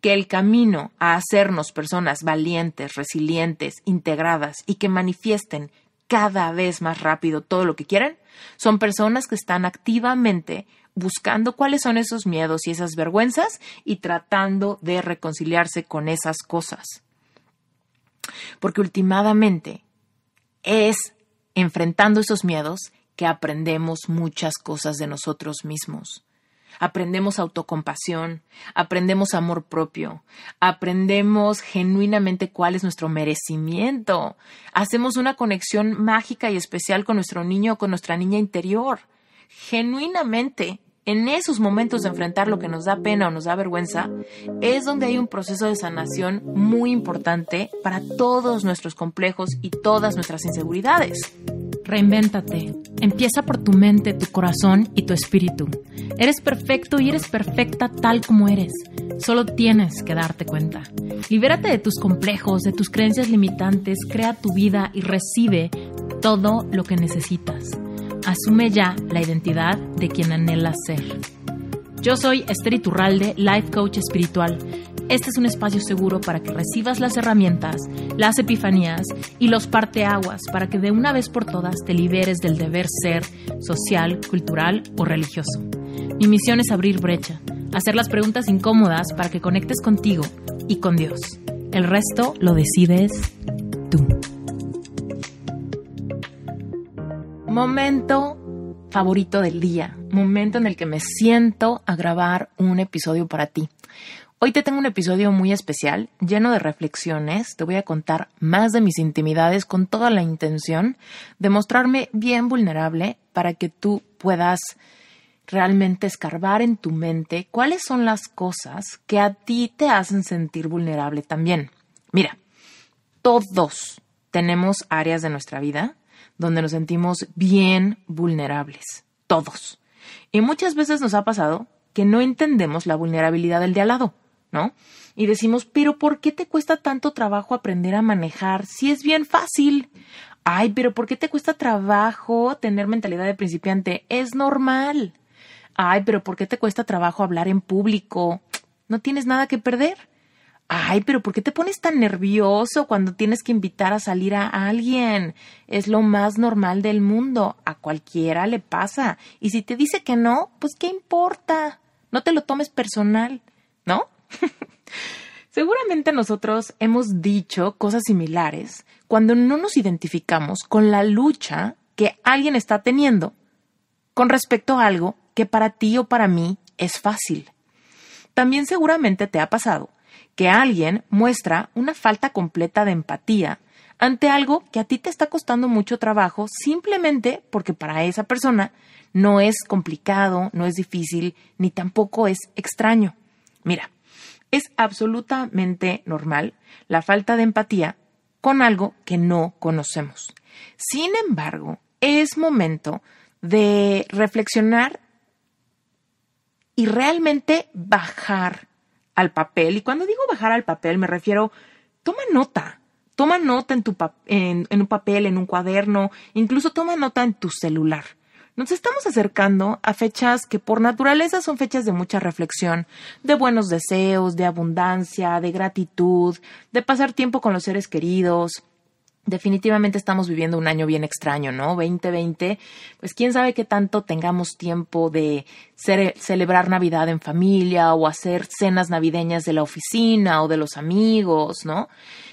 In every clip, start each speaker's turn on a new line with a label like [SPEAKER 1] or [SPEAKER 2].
[SPEAKER 1] que el camino a hacernos personas valientes, resilientes, integradas y que manifiesten cada vez más rápido todo lo que quieren, son personas que están activamente buscando cuáles son esos miedos y esas vergüenzas y tratando de reconciliarse con esas cosas. Porque últimamente es enfrentando esos miedos que aprendemos muchas cosas de nosotros mismos aprendemos autocompasión, aprendemos amor propio, aprendemos genuinamente cuál es nuestro merecimiento, hacemos una conexión mágica y especial con nuestro niño o con nuestra niña interior, genuinamente. En esos momentos de enfrentar lo que nos da pena o nos da vergüenza, es donde hay un proceso de sanación muy importante para todos nuestros complejos y todas nuestras inseguridades. Reinvéntate. Empieza por tu mente, tu corazón y tu espíritu. Eres perfecto y eres perfecta tal como eres. Solo tienes que darte cuenta. Libérate de tus complejos, de tus creencias limitantes, crea tu vida y recibe todo lo que necesitas. Asume ya la identidad de quien anhelas ser. Yo soy Esther Turralde, Life Coach Espiritual. Este es un espacio seguro para que recibas las herramientas, las epifanías y los parteaguas para que de una vez por todas te liberes del deber ser social, cultural o religioso. Mi misión es abrir brecha, hacer las preguntas incómodas para que conectes contigo y con Dios. El resto lo decides tú. Momento favorito del día, momento en el que me siento a grabar un episodio para ti. Hoy te tengo un episodio muy especial, lleno de reflexiones. Te voy a contar más de mis intimidades con toda la intención de mostrarme bien vulnerable para que tú puedas realmente escarbar en tu mente cuáles son las cosas que a ti te hacen sentir vulnerable también. Mira, todos tenemos áreas de nuestra vida donde nos sentimos bien vulnerables, todos. Y muchas veces nos ha pasado que no entendemos la vulnerabilidad del de al lado, ¿no? Y decimos, pero ¿por qué te cuesta tanto trabajo aprender a manejar si es bien fácil? Ay, pero ¿por qué te cuesta trabajo tener mentalidad de principiante? Es normal. Ay, pero ¿por qué te cuesta trabajo hablar en público? No tienes nada que perder. Ay, pero ¿por qué te pones tan nervioso cuando tienes que invitar a salir a alguien? Es lo más normal del mundo, a cualquiera le pasa. Y si te dice que no, pues ¿qué importa? No te lo tomes personal, ¿no? Seguramente nosotros hemos dicho cosas similares cuando no nos identificamos con la lucha que alguien está teniendo con respecto a algo que para ti o para mí es fácil. También seguramente te ha pasado que alguien muestra una falta completa de empatía ante algo que a ti te está costando mucho trabajo simplemente porque para esa persona no es complicado, no es difícil, ni tampoco es extraño. Mira, es absolutamente normal la falta de empatía con algo que no conocemos. Sin embargo, es momento de reflexionar y realmente bajar al papel. Y cuando digo bajar al papel me refiero, toma nota. Toma nota en, tu en, en un papel, en un cuaderno, incluso toma nota en tu celular. Nos estamos acercando a fechas que por naturaleza son fechas de mucha reflexión, de buenos deseos, de abundancia, de gratitud, de pasar tiempo con los seres queridos, definitivamente estamos viviendo un año bien extraño, ¿no? 2020, pues quién sabe qué tanto tengamos tiempo de celebrar Navidad en familia o hacer cenas navideñas de la oficina o de los amigos, ¿no?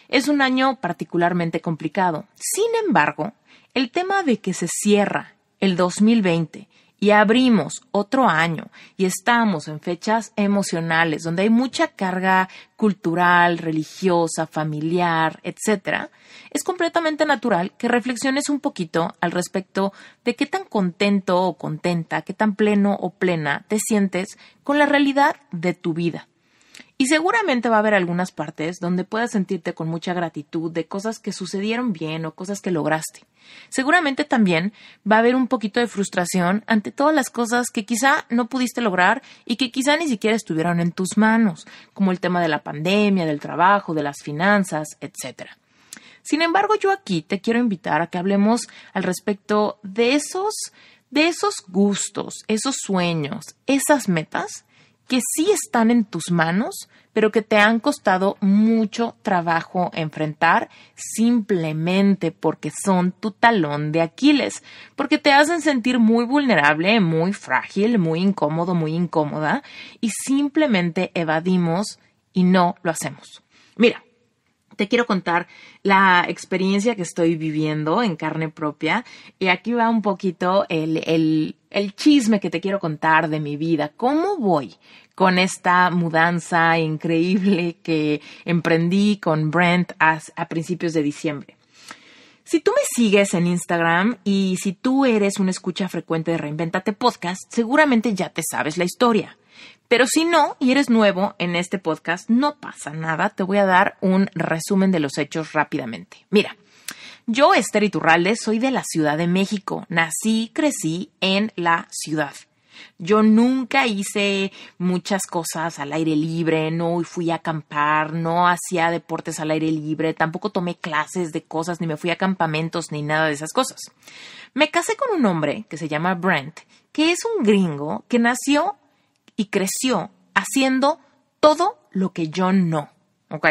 [SPEAKER 1] Es un año particularmente complicado. Sin embargo, el tema de que se cierra el 2020 y abrimos otro año y estamos en fechas emocionales donde hay mucha carga cultural, religiosa, familiar, etc., es completamente natural que reflexiones un poquito al respecto de qué tan contento o contenta, qué tan pleno o plena te sientes con la realidad de tu vida. Y seguramente va a haber algunas partes donde puedas sentirte con mucha gratitud de cosas que sucedieron bien o cosas que lograste. Seguramente también va a haber un poquito de frustración ante todas las cosas que quizá no pudiste lograr y que quizá ni siquiera estuvieron en tus manos, como el tema de la pandemia, del trabajo, de las finanzas, etc. Sin embargo, yo aquí te quiero invitar a que hablemos al respecto de esos de esos gustos, esos sueños, esas metas que sí están en tus manos, pero que te han costado mucho trabajo enfrentar simplemente porque son tu talón de Aquiles, porque te hacen sentir muy vulnerable, muy frágil, muy incómodo, muy incómoda, y simplemente evadimos y no lo hacemos. Mira, te quiero contar la experiencia que estoy viviendo en carne propia. Y aquí va un poquito el, el, chisme que te quiero contar de mi vida. ¿Cómo voy con esta mudanza increíble que emprendí con Brent a, principios de diciembre. Si tú me sigues en Instagram y si tú eres una escucha frecuente de Reinventate Podcast, seguramente ya te sabes la historia. Pero si no y eres nuevo en este podcast, no pasa nada, te voy a dar un resumen de los hechos rápidamente. Mira, yo, Esther Iturralde, soy de la Ciudad de México. Nací, crecí en la ciudad. Yo nunca hice muchas cosas al aire libre, no fui a acampar, no hacía deportes al aire libre, tampoco tomé clases de cosas, ni me fui a campamentos, ni nada de esas cosas. Me casé con un hombre que se llama Brent, que es un gringo que nació y creció haciendo todo lo que yo no. ¿Ok?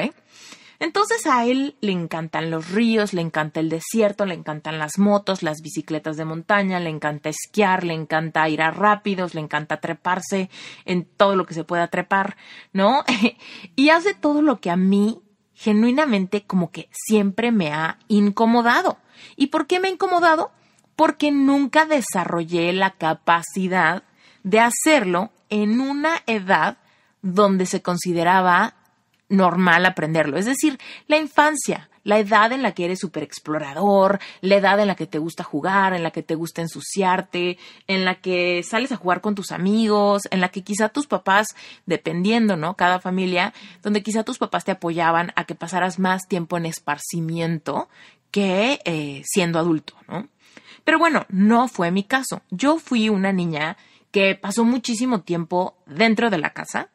[SPEAKER 1] Entonces a él le encantan los ríos, le encanta el desierto, le encantan las motos, las bicicletas de montaña, le encanta esquiar, le encanta ir a rápidos, le encanta treparse en todo lo que se pueda trepar, ¿no? y hace todo lo que a mí genuinamente como que siempre me ha incomodado. ¿Y por qué me ha incomodado? Porque nunca desarrollé la capacidad de hacerlo en una edad donde se consideraba normal aprenderlo. Es decir, la infancia, la edad en la que eres súper explorador, la edad en la que te gusta jugar, en la que te gusta ensuciarte, en la que sales a jugar con tus amigos, en la que quizá tus papás, dependiendo, ¿no? Cada familia, donde quizá tus papás te apoyaban a que pasaras más tiempo en esparcimiento que eh, siendo adulto, ¿no? Pero bueno, no fue mi caso. Yo fui una niña que pasó muchísimo tiempo dentro de la casa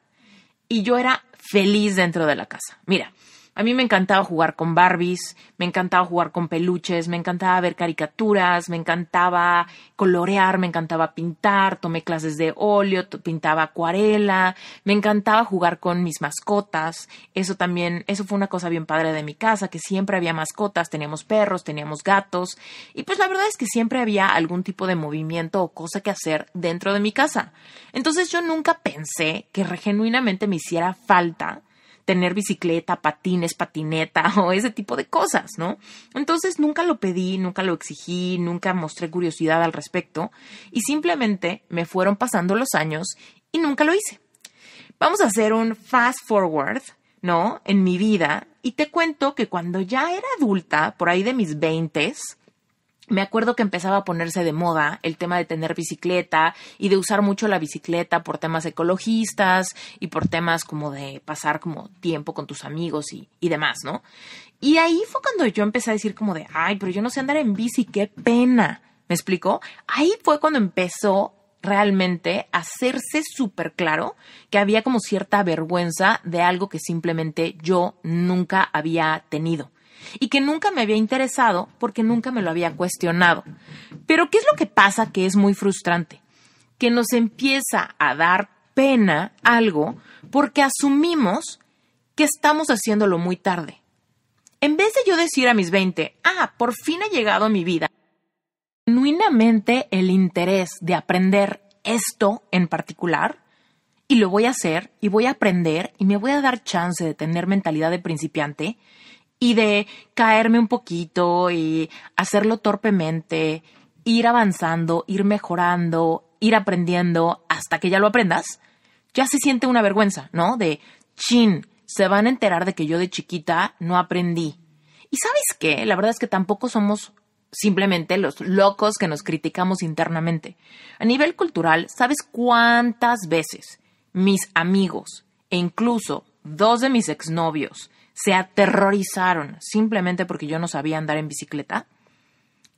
[SPEAKER 1] y yo era feliz dentro de la casa. Mira, a mí me encantaba jugar con Barbies, me encantaba jugar con peluches, me encantaba ver caricaturas, me encantaba colorear, me encantaba pintar, tomé clases de óleo, pintaba acuarela, me encantaba jugar con mis mascotas. Eso también, eso fue una cosa bien padre de mi casa, que siempre había mascotas, teníamos perros, teníamos gatos, y pues la verdad es que siempre había algún tipo de movimiento o cosa que hacer dentro de mi casa. Entonces yo nunca pensé que genuinamente me hiciera falta tener bicicleta, patines, patineta o ese tipo de cosas, ¿no? Entonces nunca lo pedí, nunca lo exigí, nunca mostré curiosidad al respecto y simplemente me fueron pasando los años y nunca lo hice. Vamos a hacer un fast forward, ¿no? En mi vida y te cuento que cuando ya era adulta, por ahí de mis veintes, me acuerdo que empezaba a ponerse de moda el tema de tener bicicleta y de usar mucho la bicicleta por temas ecologistas y por temas como de pasar como tiempo con tus amigos y, demás, ¿no? Y ahí fue cuando yo empecé a decir como de, ay, pero yo no sé andar en bici, qué pena. ¿Me explicó? Ahí fue cuando empezó realmente a hacerse súper claro que había como cierta vergüenza de algo que simplemente yo nunca había tenido y que nunca me había interesado porque nunca me lo había cuestionado. Pero ¿qué es lo que pasa que es muy frustrante? Que nos empieza a dar pena algo porque asumimos que estamos haciéndolo muy tarde. En vez de yo decir a mis 20, ah, por fin ha llegado a mi vida, genuinamente el interés de aprender esto en particular, y lo voy a hacer, y voy a aprender, y me voy a dar chance de tener mentalidad de principiante, y de caerme un poquito y hacerlo torpemente, ir avanzando, ir mejorando, ir aprendiendo hasta que ya lo aprendas, ya se siente una vergüenza, ¿no? De chin, se van a enterar de que yo de chiquita no aprendí. Y sabes qué, la verdad es que tampoco somos simplemente los locos que nos criticamos internamente. A nivel cultural, ¿sabes cuántas veces mis amigos e incluso dos de mis exnovios se aterrorizaron simplemente porque yo no sabía andar en bicicleta.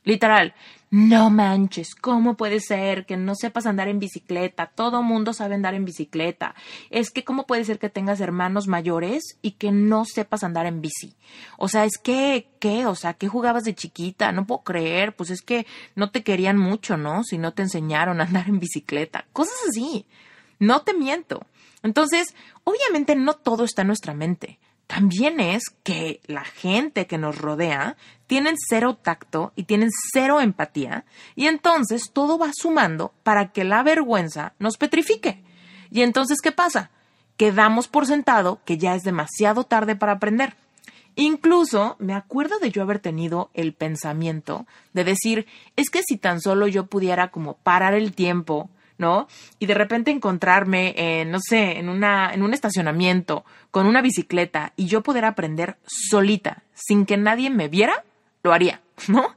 [SPEAKER 1] Literal, no manches, ¿cómo puede ser que no sepas andar en bicicleta? Todo mundo sabe andar en bicicleta. Es que, ¿cómo puede ser que tengas hermanos mayores y que no sepas andar en bici? O sea, es que, ¿qué? O sea, ¿qué jugabas de chiquita? No puedo creer, pues es que no te querían mucho, ¿no? Si no te enseñaron a andar en bicicleta. Cosas así. No te miento. Entonces, obviamente no todo está en nuestra mente también es que la gente que nos rodea tienen cero tacto y tienen cero empatía y entonces todo va sumando para que la vergüenza nos petrifique. Y entonces, ¿qué pasa? Quedamos por sentado que ya es demasiado tarde para aprender. Incluso me acuerdo de yo haber tenido el pensamiento de decir, es que si tan solo yo pudiera como parar el tiempo ¿no? Y de repente encontrarme, en no sé, en, una, en un estacionamiento con una bicicleta y yo poder aprender solita, sin que nadie me viera, lo haría, ¿no?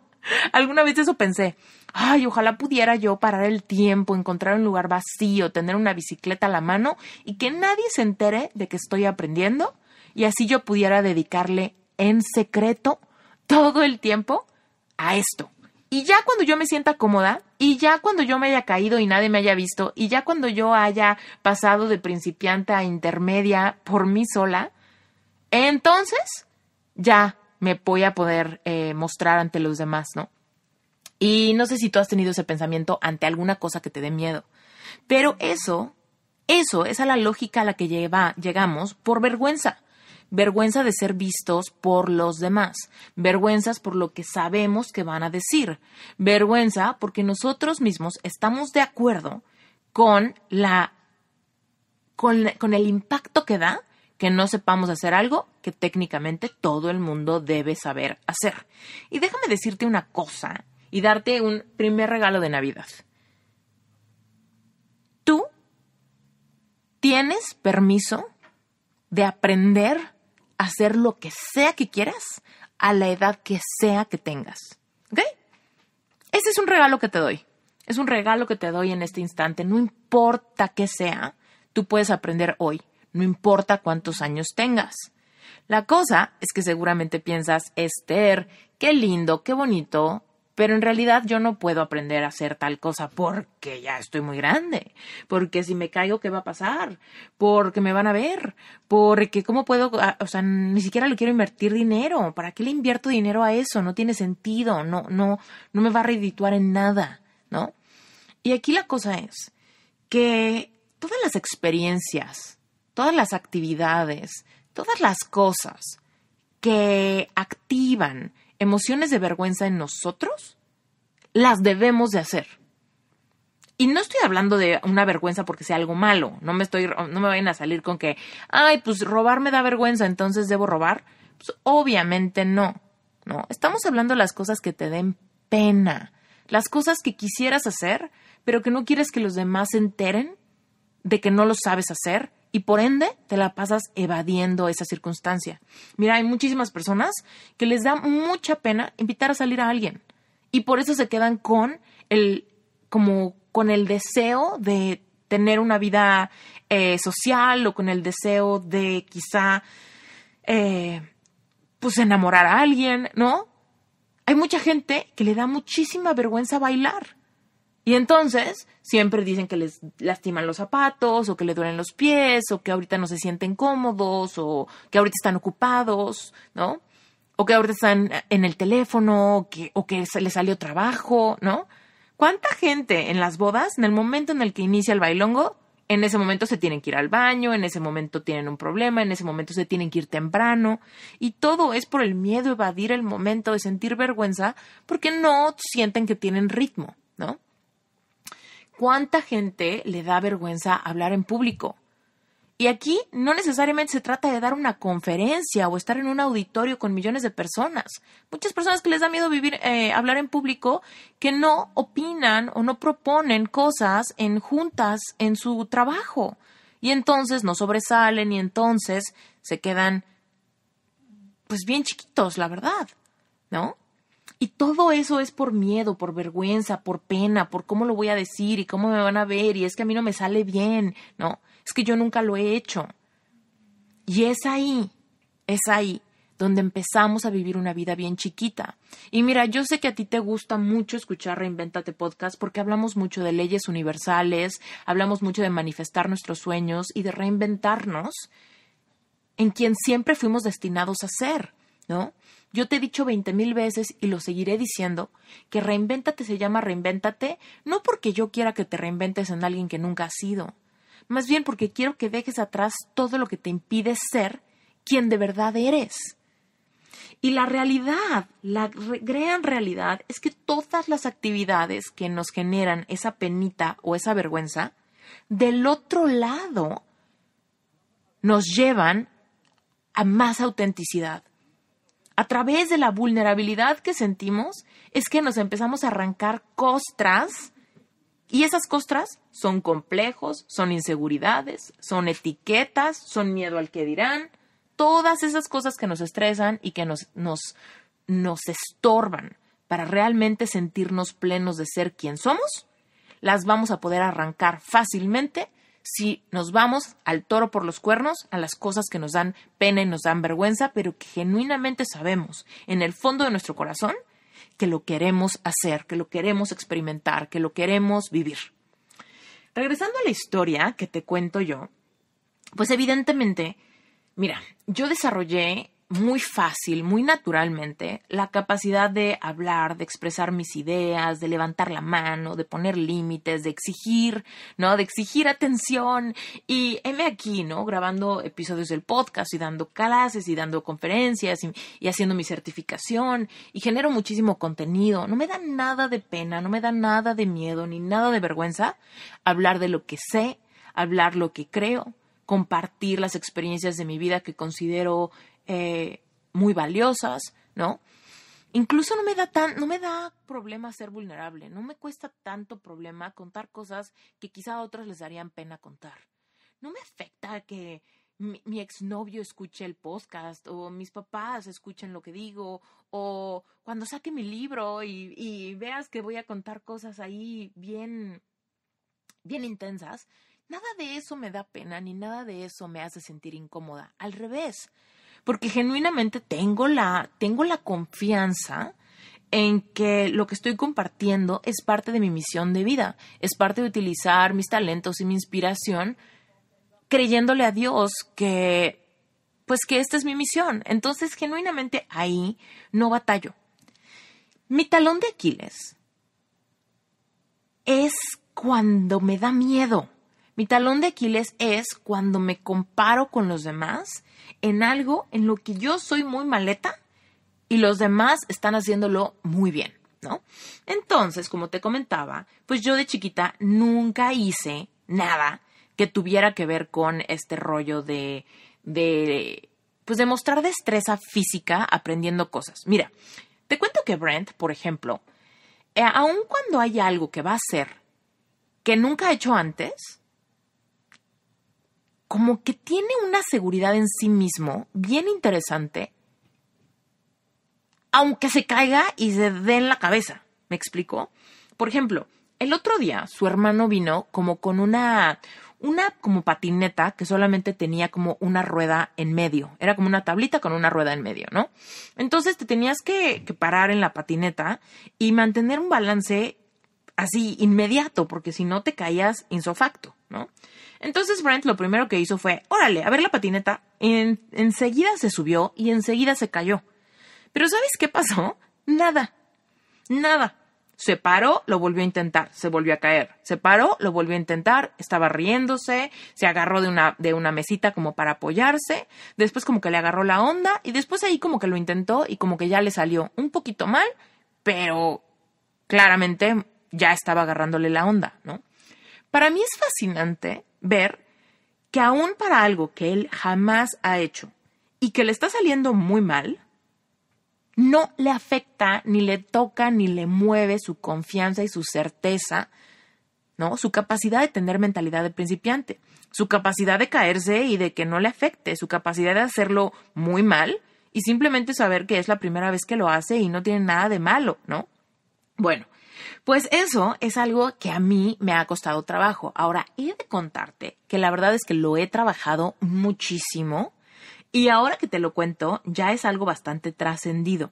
[SPEAKER 1] Alguna vez eso pensé, ay, ojalá pudiera yo parar el tiempo, encontrar un lugar vacío, tener una bicicleta a la mano y que nadie se entere de que estoy aprendiendo y así yo pudiera dedicarle en secreto todo el tiempo a esto. Y ya cuando yo me sienta cómoda, y ya cuando yo me haya caído y nadie me haya visto, y ya cuando yo haya pasado de principiante a intermedia por mí sola, entonces ya me voy a poder eh, mostrar ante los demás, ¿no? Y no sé si tú has tenido ese pensamiento ante alguna cosa que te dé miedo, pero eso, eso es a la lógica a la que llegamos por vergüenza vergüenza de ser vistos por los demás, vergüenzas por lo que sabemos que van a decir, vergüenza porque nosotros mismos estamos de acuerdo con la con, el impacto que da que no sepamos hacer algo que técnicamente todo el mundo debe saber hacer. Y déjame decirte una cosa y darte un primer regalo de Navidad. Tú tienes permiso de aprender hacer lo que sea que quieras a la edad que sea que tengas. ¿Ok? Ese es un regalo que te doy. Es un regalo que te doy en este instante. No importa qué sea, tú puedes aprender hoy. No importa cuántos años tengas. La cosa es que seguramente piensas, Esther, qué lindo, qué bonito, pero en realidad yo no puedo aprender a hacer tal cosa porque ya estoy muy grande, porque si me caigo, ¿qué va a pasar? Porque me van a ver, porque cómo puedo, ah, o sea, ni siquiera le quiero invertir dinero, ¿para qué le invierto dinero a eso? No tiene sentido, no, no, no me va a redituar en nada, ¿no? Y aquí la cosa es que todas las experiencias, todas las actividades, todas las cosas que activan emociones de vergüenza en nosotros, las debemos de hacer. Y no estoy hablando de una vergüenza porque sea algo malo, no me estoy no me vayan a salir con que, ay, pues robar me da vergüenza, entonces debo robar. Pues obviamente no. No, estamos hablando de las cosas que te den pena, las cosas que quisieras hacer, pero que no quieres que los demás se enteren de que no lo sabes hacer y por ende te la pasas evadiendo esa circunstancia. Mira, hay muchísimas personas que les da mucha pena invitar a salir a alguien y por eso se quedan con el como con el deseo de tener una vida eh, social o con el deseo de quizá eh, pues enamorar a alguien, ¿no? Hay mucha gente que le da muchísima vergüenza bailar y entonces siempre dicen que les lastiman los zapatos o que le duelen los pies o que ahorita no se sienten cómodos o que ahorita están ocupados, ¿no? O que ahorita están en el teléfono o que, se les salió trabajo, ¿no? ¿Cuánta gente en las bodas, en el momento en el que inicia el bailongo, en ese momento se tienen que ir al baño, en ese momento tienen un problema, en ese momento se tienen que ir temprano, y todo es por el miedo a evadir el momento de sentir vergüenza porque no sienten que tienen ritmo, ¿no? cuánta gente le da vergüenza hablar en público. Y aquí no necesariamente se trata de dar una conferencia o estar en un auditorio con millones de personas. Muchas personas que les da miedo vivir, eh, hablar en público, que no opinan o no proponen cosas en juntas en su trabajo. Y entonces no sobresalen y entonces se quedan, pues bien chiquitos, la verdad, ¿no? Y todo eso es por miedo, por vergüenza, por pena, por cómo lo voy a decir y cómo me van a ver y es que a mí no me sale bien, ¿no? Es que yo nunca lo he hecho. Y es ahí, es ahí donde empezamos a vivir una vida bien chiquita. Y mira, yo sé que a ti te gusta mucho escuchar Reinventate Podcast porque hablamos mucho de leyes universales, hablamos mucho de manifestar nuestros sueños y de reinventarnos en quien siempre fuimos destinados a ser, ¿no? Yo te he dicho veinte mil veces y lo seguiré diciendo que reinvéntate se llama reinvéntate no porque yo quiera que te reinventes en alguien que nunca has sido, más bien porque quiero que dejes atrás todo lo que te impide ser quien de verdad eres. Y la realidad, la gran realidad es que todas las actividades que nos generan esa penita o esa vergüenza, del otro lado, nos llevan a más autenticidad, a través de la vulnerabilidad que sentimos es que nos empezamos a arrancar costras y esas costras son complejos, son inseguridades, son etiquetas, son miedo al que dirán, todas esas cosas que nos estresan y que nos, nos, nos estorban para realmente sentirnos plenos de ser quien somos, las vamos a poder arrancar fácilmente si nos vamos al toro por los cuernos, a las cosas que nos dan pena y nos dan vergüenza, pero que genuinamente sabemos, en el fondo de nuestro corazón, que lo queremos hacer, que lo queremos experimentar, que lo queremos vivir. Regresando a la historia que te cuento yo, pues evidentemente, mira, yo desarrollé muy fácil, muy naturalmente, la capacidad de hablar, de expresar mis ideas, de levantar la mano, de poner límites, de exigir, ¿no? De exigir atención. Y heme aquí, ¿no? Grabando episodios del podcast y dando clases y dando conferencias y, y haciendo mi certificación y genero muchísimo contenido. No me da nada de pena, no me da nada de miedo ni nada de vergüenza hablar de lo que sé, hablar lo que creo, compartir las experiencias de mi vida que considero eh, muy valiosas, ¿no? Incluso no me da tan, no me da problema ser vulnerable, no me cuesta tanto problema contar cosas que quizá a otros les darían pena contar. No me afecta que mi, exnovio escuche el podcast o mis papás escuchen lo que digo o cuando saque mi libro y, veas que voy a contar cosas ahí bien, bien intensas, nada de eso me da pena ni nada de eso me hace sentir incómoda. Al revés, porque genuinamente tengo la, tengo la confianza en que lo que estoy compartiendo es parte de mi misión de vida, es parte de utilizar mis talentos y mi inspiración creyéndole a Dios que pues que esta es mi misión. Entonces, genuinamente ahí no batallo. Mi talón de Aquiles es cuando me da miedo. Mi talón de Aquiles es cuando me comparo con los demás en algo en lo que yo soy muy maleta y los demás están haciéndolo muy bien, ¿no? Entonces, como te comentaba, pues yo de chiquita nunca hice nada que tuviera que ver con este rollo de, pues de mostrar destreza física aprendiendo cosas. Mira, te cuento que Brent, por ejemplo, eh, aun cuando hay algo que va a hacer que nunca ha hecho antes, como que tiene una seguridad en sí mismo bien interesante, aunque se caiga y se dé en la cabeza. ¿Me explico? Por ejemplo, el otro día su hermano vino como con una, una como patineta que solamente tenía como una rueda en medio. Era como una tablita con una rueda en medio, ¿no? Entonces te tenías que, que parar en la patineta y mantener un balance así inmediato, porque si no te caías insofacto, ¿no? Entonces Brent lo primero que hizo fue, órale, a ver la patineta. En, enseguida se subió y enseguida se cayó. Pero ¿sabes qué pasó? Nada. Nada. Se paró, lo volvió a intentar, se volvió a caer. Se paró, lo volvió a intentar, estaba riéndose, se agarró de una, de una mesita como para apoyarse, después como que le agarró la onda y después ahí como que lo intentó y como que ya le salió un poquito mal, pero claramente ya estaba agarrándole la onda, ¿no? Para mí es fascinante ver que aún para algo que él jamás ha hecho y que le está saliendo muy mal, no le afecta, ni le toca, ni le mueve su confianza y su certeza, ¿no? Su capacidad de tener mentalidad de principiante, su capacidad de caerse y de que no le afecte, su capacidad de hacerlo muy mal y simplemente saber que es la primera vez que lo hace y no tiene nada de malo, ¿no? Bueno, pues eso es algo que a mí me ha costado trabajo. Ahora, he de contarte que la verdad es que lo he trabajado muchísimo y ahora que te lo cuento ya es algo bastante trascendido.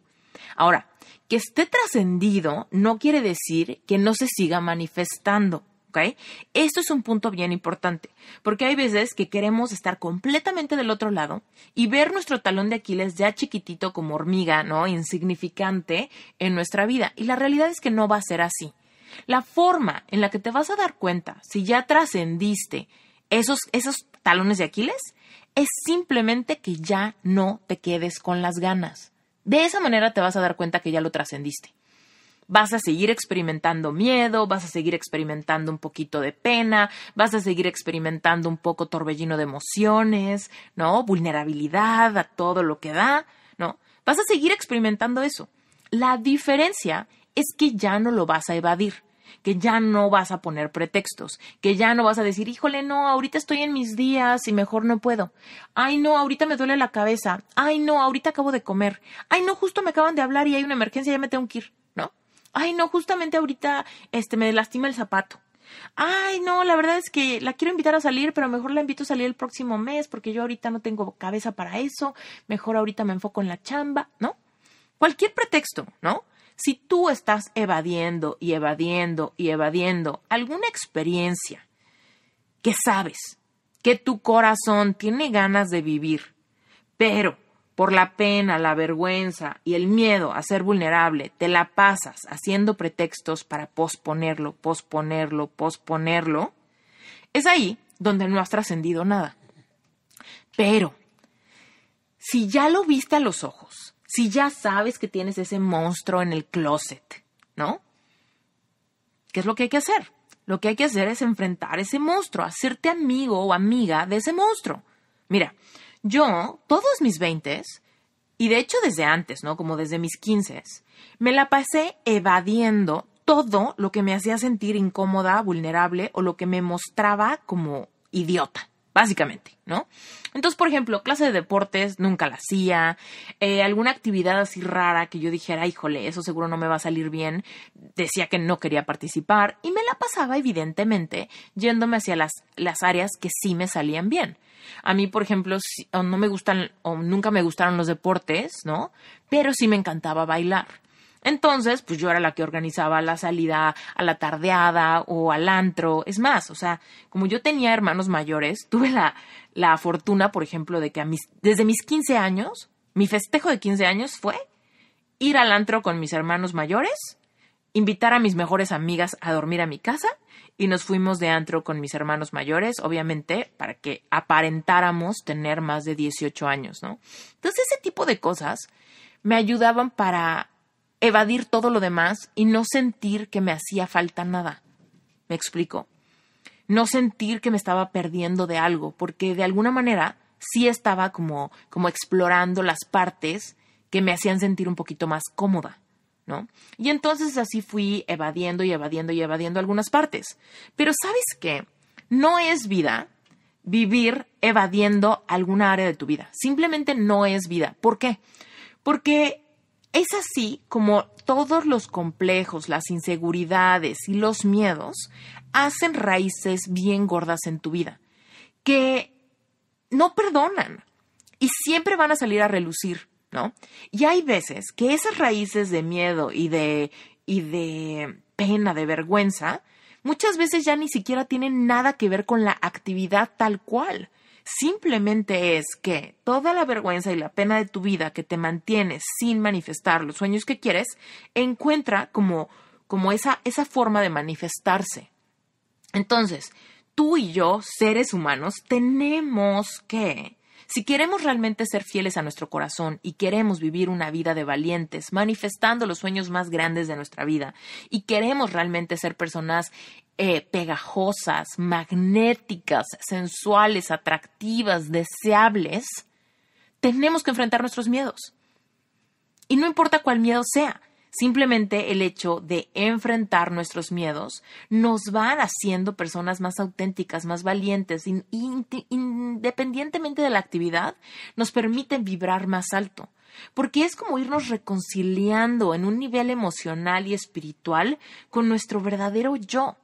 [SPEAKER 1] Ahora, que esté trascendido no quiere decir que no se siga manifestando. Esto es un punto bien importante, porque hay veces que queremos estar completamente del otro lado y ver nuestro talón de Aquiles ya chiquitito como hormiga, ¿no? Insignificante en nuestra vida. Y la realidad es que no va a ser así. La forma en la que te vas a dar cuenta si ya trascendiste esos, esos talones de Aquiles es simplemente que ya no te quedes con las ganas. De esa manera te vas a dar cuenta que ya lo trascendiste vas a seguir experimentando miedo, vas a seguir experimentando un poquito de pena, vas a seguir experimentando un poco torbellino de emociones, ¿no? Vulnerabilidad a todo lo que da, ¿no? Vas a seguir experimentando eso. La diferencia es que ya no lo vas a evadir que ya no vas a poner pretextos, que ya no vas a decir, híjole, no, ahorita estoy en mis días y mejor no puedo. Ay, no, ahorita me duele la cabeza. Ay, no, ahorita acabo de comer. Ay, no, justo me acaban de hablar y hay una emergencia, ya me tengo que ir ay, no, justamente ahorita este me lastima el zapato. Ay, no, la verdad es que la quiero invitar a salir, pero mejor la invito a salir el próximo mes porque yo ahorita no tengo cabeza para eso, mejor ahorita me enfoco en la chamba, ¿no? Cualquier pretexto, ¿no? Si tú estás evadiendo y evadiendo y evadiendo alguna experiencia que sabes que tu corazón tiene ganas de vivir, pero por la pena, la vergüenza y el miedo a ser vulnerable, te la pasas haciendo pretextos para posponerlo, posponerlo, posponerlo, es ahí donde no has trascendido nada. Pero, si ya lo viste a los ojos, si ya sabes que tienes ese monstruo en el closet, ¿no? ¿Qué es lo que hay que hacer? Lo que hay que hacer es enfrentar ese monstruo, hacerte amigo o amiga de ese monstruo. Mira, yo, todos mis veintes, y de hecho desde antes, ¿no? Como desde mis quinces, me la pasé evadiendo todo lo que me hacía sentir incómoda, vulnerable o lo que me mostraba como idiota básicamente, ¿no? Entonces, por ejemplo, clase de deportes nunca la hacía, eh, alguna actividad así rara que yo dijera, híjole, eso seguro no me va a salir bien, decía que no quería participar y me la pasaba evidentemente yéndome hacia las, las áreas que sí me salían bien. A mí, por ejemplo, no me gustan o nunca me gustaron los deportes, ¿no? Pero sí me encantaba bailar. Entonces, pues yo era la que organizaba la salida a la tardeada o al antro. Es más, o sea, como yo tenía hermanos mayores, tuve la, fortuna, por ejemplo, de que a mis, desde mis 15 años, mi festejo de 15 años fue ir al antro con mis hermanos mayores, invitar a mis mejores amigas a dormir a mi casa y nos fuimos de antro con mis hermanos mayores, obviamente para que aparentáramos tener más de 18 años, ¿no? Entonces ese tipo de cosas me ayudaban para evadir todo lo demás y no sentir que me hacía falta nada. ¿Me explico? No sentir que me estaba perdiendo de algo, porque de alguna manera sí estaba como, como explorando las partes que me hacían sentir un poquito más cómoda, ¿no? Y entonces así fui evadiendo y evadiendo y evadiendo algunas partes. Pero ¿sabes qué? No es vida vivir evadiendo alguna área de tu vida. Simplemente no es vida. ¿Por qué? Porque es así como todos los complejos, las inseguridades y los miedos hacen raíces bien gordas en tu vida, que no perdonan y siempre van a salir a relucir, ¿no? Y hay veces que esas raíces de miedo y de, y de pena, de vergüenza, muchas veces ya ni siquiera tienen nada que ver con la actividad tal cual, Simplemente es que toda la vergüenza y la pena de tu vida que te mantienes sin manifestar los sueños que quieres, encuentra como, como esa, esa forma de manifestarse. Entonces, tú y yo, seres humanos, tenemos que si queremos realmente ser fieles a nuestro corazón y queremos vivir una vida de valientes, manifestando los sueños más grandes de nuestra vida, y queremos realmente ser personas eh, pegajosas, magnéticas, sensuales, atractivas, deseables, tenemos que enfrentar nuestros miedos. Y no importa cuál miedo sea, Simplemente el hecho de enfrentar nuestros miedos nos van haciendo personas más auténticas, más valientes, independientemente de la actividad, nos permiten vibrar más alto, porque es como irnos reconciliando en un nivel emocional y espiritual con nuestro verdadero yo.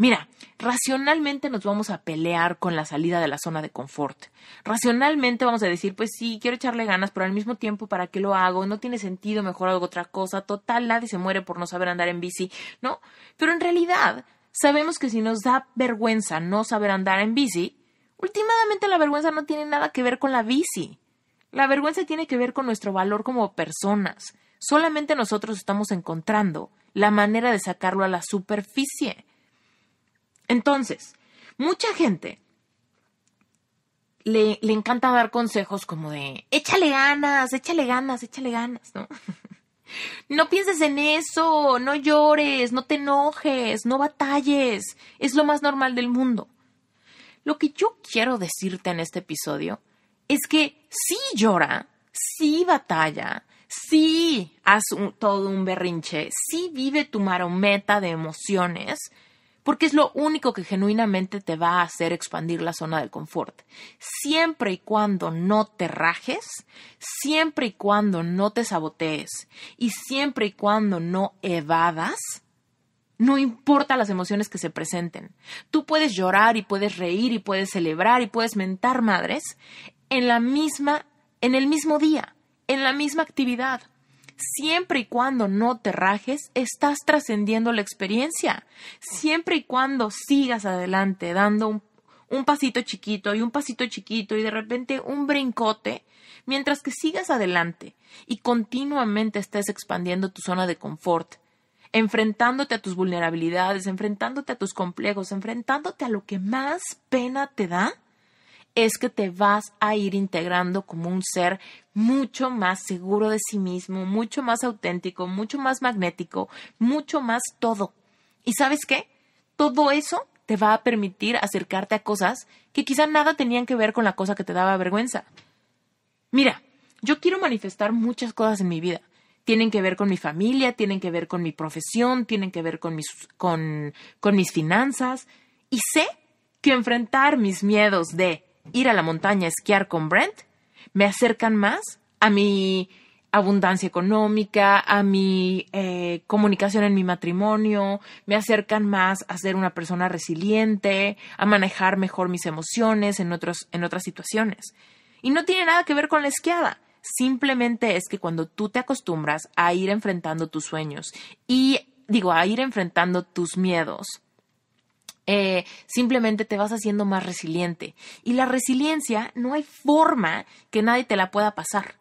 [SPEAKER 1] Mira, racionalmente nos vamos a pelear con la salida de la zona de confort. Racionalmente vamos a decir, pues sí, quiero echarle ganas, pero al mismo tiempo, ¿para qué lo hago? No tiene sentido, mejor hago otra cosa. Total, nadie se muere por no saber andar en bici, ¿no? Pero en realidad, sabemos que si nos da vergüenza no saber andar en bici, últimamente la vergüenza no tiene nada que ver con la bici. La vergüenza tiene que ver con nuestro valor como personas. Solamente nosotros estamos encontrando la manera de sacarlo a la superficie. Entonces, mucha gente le, encanta dar consejos como de, échale ganas, échale ganas, échale ganas, ¿no? No pienses en eso, no llores, no te enojes, no batalles, es lo más normal del mundo. Lo que yo quiero decirte en este episodio es que sí llora, sí batalla, sí haz todo un berrinche, sí vive tu marometa de emociones, porque es lo único que genuinamente te va a hacer expandir la zona del confort. Siempre y cuando no te rajes, siempre y cuando no te sabotees y siempre y cuando no evadas, no importa las emociones que se presenten. Tú puedes llorar y puedes reír y puedes celebrar y puedes mentar madres en la misma en el mismo día, en la misma actividad. Siempre y cuando no te rajes, estás trascendiendo la experiencia. Siempre y cuando sigas adelante, dando un, pasito chiquito y un pasito chiquito y de repente un brincote, mientras que sigas adelante y continuamente estés expandiendo tu zona de confort, enfrentándote a tus vulnerabilidades, enfrentándote a tus complejos, enfrentándote a lo que más pena te da, es que te vas a ir integrando como un ser mucho más seguro de sí mismo, mucho más auténtico, mucho más magnético, mucho más todo. ¿Y sabes qué? Todo eso te va a permitir acercarte a cosas que quizá nada tenían que ver con la cosa que te daba vergüenza. Mira, yo quiero manifestar muchas cosas en mi vida. Tienen que ver con mi familia, tienen que ver con mi profesión, tienen que ver con mis, con mis finanzas. Y sé que enfrentar mis miedos de ir a la montaña a esquiar con Brent me acercan más a mi abundancia económica, a mi eh, comunicación en mi matrimonio, me acercan más a ser una persona resiliente, a manejar mejor mis emociones en, en otras situaciones. Y no tiene nada que ver con la esquiada. Simplemente es que cuando tú te acostumbras a ir enfrentando tus sueños y digo, a ir enfrentando tus miedos, eh, simplemente te vas haciendo más resiliente. Y la resiliencia no hay forma que nadie te la pueda pasar.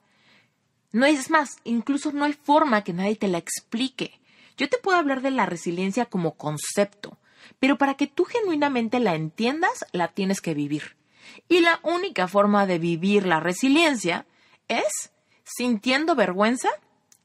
[SPEAKER 1] No es más, incluso no hay forma que nadie te la explique. Yo te puedo hablar de la resiliencia como concepto, pero para que tú genuinamente la entiendas, la tienes que vivir. Y la única forma de vivir la resiliencia es sintiendo vergüenza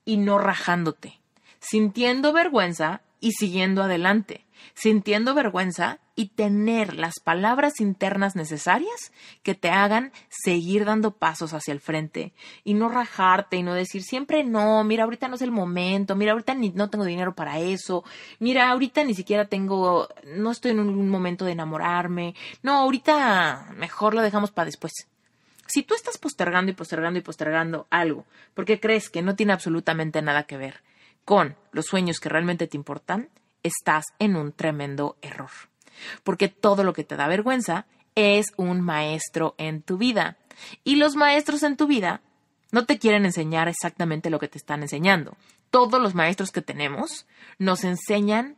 [SPEAKER 1] y no rajándote, sintiendo vergüenza y siguiendo adelante, sintiendo vergüenza y tener las palabras internas necesarias que te hagan seguir dando pasos hacia el frente y no rajarte y no decir siempre no, mira, ahorita no es el momento, mira, ahorita no tengo dinero para eso, mira, ahorita ni siquiera tengo, no estoy en un momento de enamorarme, no, ahorita mejor lo dejamos para después. Si tú estás postergando y postergando y postergando algo porque crees que no tiene absolutamente nada que ver con los sueños que realmente te importan, estás en un tremendo error. Porque todo lo que te da vergüenza es un maestro en tu vida. Y los maestros en tu vida no te quieren enseñar exactamente lo que te están enseñando. Todos los maestros que tenemos nos enseñan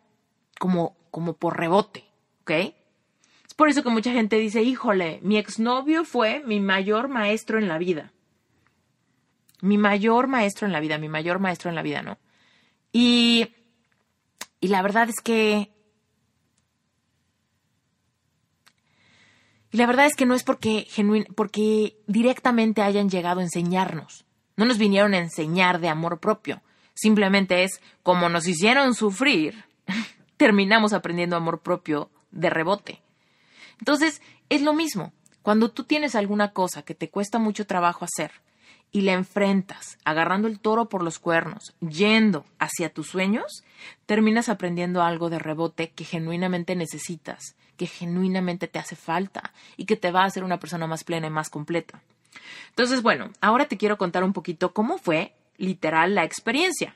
[SPEAKER 1] como, como por rebote, ¿ok? Es por eso que mucha gente dice, híjole, mi exnovio fue mi mayor maestro en la vida. Mi mayor maestro en la vida, mi mayor maestro en la vida, ¿no? Y y la verdad es que... Y la verdad es que no es porque, porque directamente hayan llegado a enseñarnos. No nos vinieron a enseñar de amor propio. Simplemente es como nos hicieron sufrir, terminamos aprendiendo amor propio de rebote. Entonces, es lo mismo. Cuando tú tienes alguna cosa que te cuesta mucho trabajo hacer, y la enfrentas, agarrando el toro por los cuernos, yendo hacia tus sueños, terminas aprendiendo algo de rebote que genuinamente necesitas, que genuinamente te hace falta y que te va a hacer una persona más plena y más completa. Entonces, bueno, ahora te quiero contar un poquito cómo fue literal la experiencia.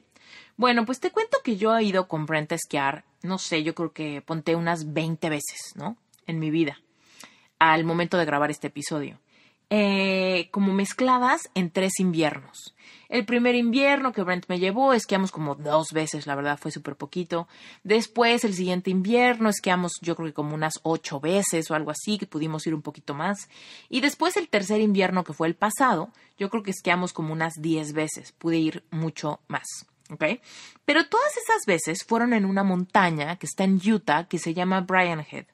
[SPEAKER 1] Bueno, pues te cuento que yo he ido con Brent esquiar, no sé, yo creo que ponte unas 20 veces, ¿no? En mi vida, al momento de grabar este episodio. Eh, como mezcladas en tres inviernos. El primer invierno que Brent me llevó, esquiamos como dos veces, la verdad fue súper poquito. Después, el siguiente invierno, esquiamos yo creo que como unas ocho veces o algo así, que pudimos ir un poquito más. Y después el tercer invierno, que fue el pasado, yo creo que esquiamos como unas diez veces, pude ir mucho más. ¿ok? Pero todas esas veces fueron en una montaña que está en Utah, que se llama Brian Head.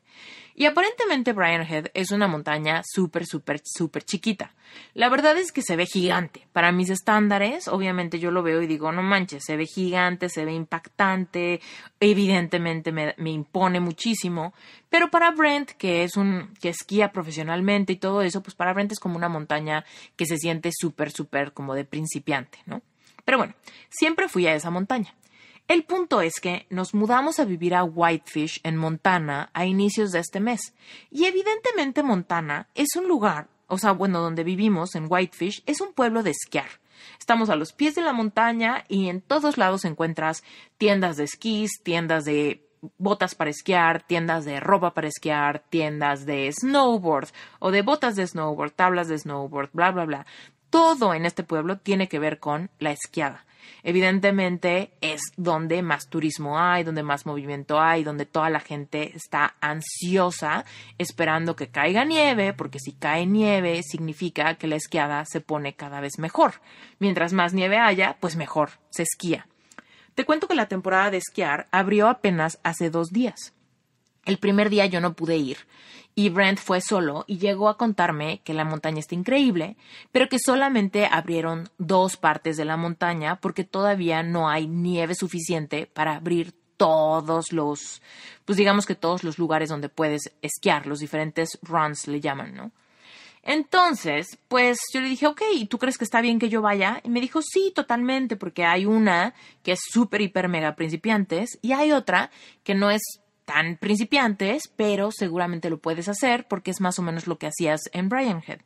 [SPEAKER 1] Y aparentemente Brian Head es una montaña súper, súper, súper chiquita. La verdad es que se ve gigante. Para mis estándares, obviamente yo lo veo y digo, no manches, se ve gigante, se ve impactante, evidentemente me, me impone muchísimo. Pero para Brent, que es un, que esquía profesionalmente y todo eso, pues para Brent es como una montaña que se siente súper, súper como de principiante, ¿no? Pero bueno, siempre fui a esa montaña. El punto es que nos mudamos a vivir a Whitefish, en Montana, a inicios de este mes. Y evidentemente Montana es un lugar, o sea, bueno, donde vivimos, en Whitefish, es un pueblo de esquiar. Estamos a los pies de la montaña y en todos lados encuentras tiendas de esquís, tiendas de botas para esquiar, tiendas de ropa para esquiar, tiendas de snowboard o de botas de snowboard, tablas de snowboard, bla, bla, bla. Todo en este pueblo tiene que ver con la esquiada evidentemente es donde más turismo hay, donde más movimiento hay, donde toda la gente está ansiosa esperando que caiga nieve, porque si cae nieve significa que la esquiada se pone cada vez mejor. Mientras más nieve haya, pues mejor, se esquía. Te cuento que la temporada de esquiar abrió apenas hace dos días. El primer día yo no pude ir y Brent fue solo y llegó a contarme que la montaña está increíble, pero que solamente abrieron dos partes de la montaña porque todavía no hay nieve suficiente para abrir todos los, pues digamos que todos los lugares donde puedes esquiar, los diferentes runs le llaman, ¿no? Entonces, pues yo le dije, ok, ¿tú crees que está bien que yo vaya? Y me dijo, sí, totalmente, porque hay una que es súper, hiper, mega principiantes y hay otra que no es tan principiantes, pero seguramente lo puedes hacer porque es más o menos lo que hacías en Brian Head.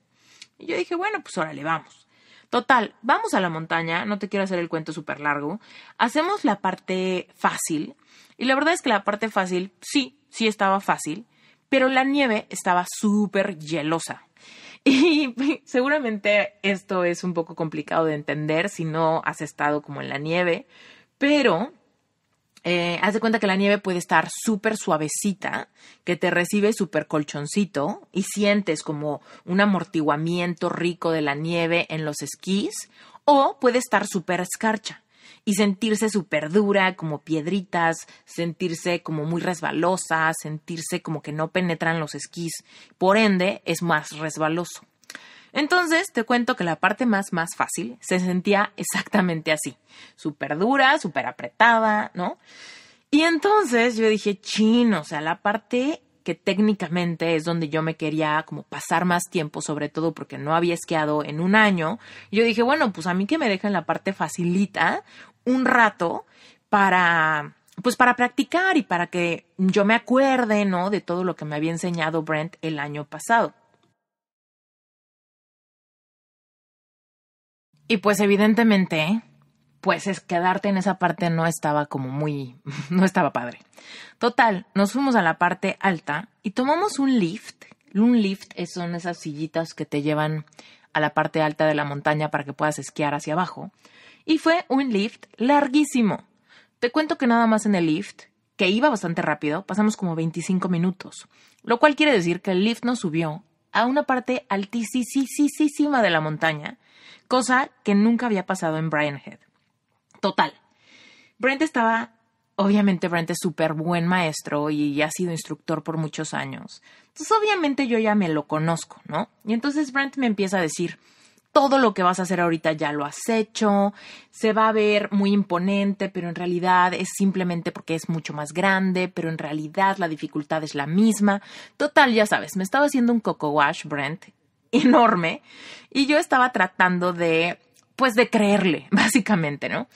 [SPEAKER 1] Y yo dije, bueno, pues órale, vamos. Total, vamos a la montaña, no te quiero hacer el cuento súper largo. Hacemos la parte fácil. Y la verdad es que la parte fácil, sí, sí estaba fácil, pero la nieve estaba súper hielosa. Y seguramente esto es un poco complicado de entender si no has estado como en la nieve, pero eh, haz de cuenta que la nieve puede estar súper suavecita, que te recibe súper colchoncito y sientes como un amortiguamiento rico de la nieve en los esquís, o puede estar súper escarcha y sentirse súper dura, como piedritas, sentirse como muy resbalosa, sentirse como que no penetran los esquís. Por ende, es más resbaloso. Entonces, te cuento que la parte más, más fácil se sentía exactamente así, súper dura, súper apretada, ¿no? Y entonces yo dije, chin, o sea, la parte que técnicamente es donde yo me quería como pasar más tiempo, sobre todo porque no había esquiado en un año, yo dije, bueno, pues a mí que me dejen la parte facilita un rato para pues para practicar y para que yo me acuerde, ¿no? De todo lo que me había enseñado Brent el año pasado. Y pues evidentemente, pues es quedarte en esa parte no estaba como muy, no estaba padre. Total, nos fuimos a la parte alta y tomamos un lift. Un lift son esas sillitas que te llevan a la parte alta de la montaña para que puedas esquiar hacia abajo. Y fue un lift larguísimo. Te cuento que nada más en el lift, que iba bastante rápido, pasamos como 25 minutos. Lo cual quiere decir que el lift nos subió a una parte altísima de la montaña cosa que nunca había pasado en Brian Head. Total. Brent estaba, obviamente Brent es súper buen maestro y ha sido instructor por muchos años. Entonces obviamente yo ya me lo conozco, ¿no? Y entonces Brent me empieza a decir, todo lo que vas a hacer ahorita ya lo has hecho, se va a ver muy imponente, pero en realidad es simplemente porque es mucho más grande, pero en realidad la dificultad es la misma. Total, ya sabes, me estaba haciendo un coco wash, Brent, enorme y yo estaba tratando de, pues, de creerle, básicamente, ¿no?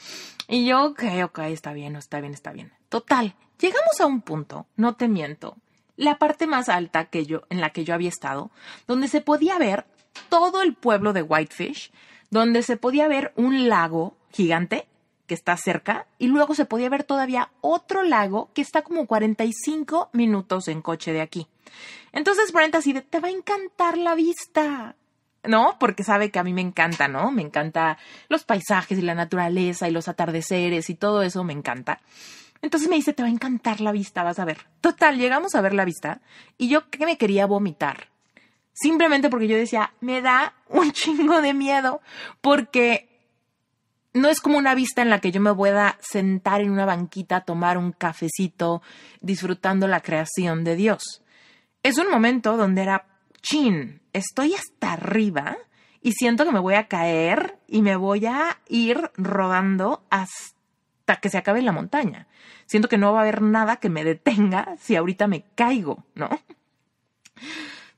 [SPEAKER 1] Y yo, ok, ok, está bien, está bien, está bien. Total, llegamos a un punto, no te miento, la parte más alta que yo, en la que yo había estado, donde se podía ver todo el pueblo de Whitefish, donde se podía ver un lago gigante que está cerca y luego se podía ver todavía otro lago que está como 45 minutos en coche de aquí. Entonces Brent así de, te va a encantar la vista. ¿no? Porque sabe que a mí me encanta, ¿no? Me encanta los paisajes y la naturaleza y los atardeceres y todo eso me encanta. Entonces me dice, te va a encantar la vista, vas a ver. Total, llegamos a ver la vista y yo que me quería vomitar. Simplemente porque yo decía, me da un chingo de miedo porque no es como una vista en la que yo me pueda sentar en una banquita, tomar un cafecito, disfrutando la creación de Dios es un momento donde era, chin, estoy hasta arriba y siento que me voy a caer y me voy a ir rodando hasta que se acabe la montaña. Siento que no va a haber nada que me detenga si ahorita me caigo, ¿no?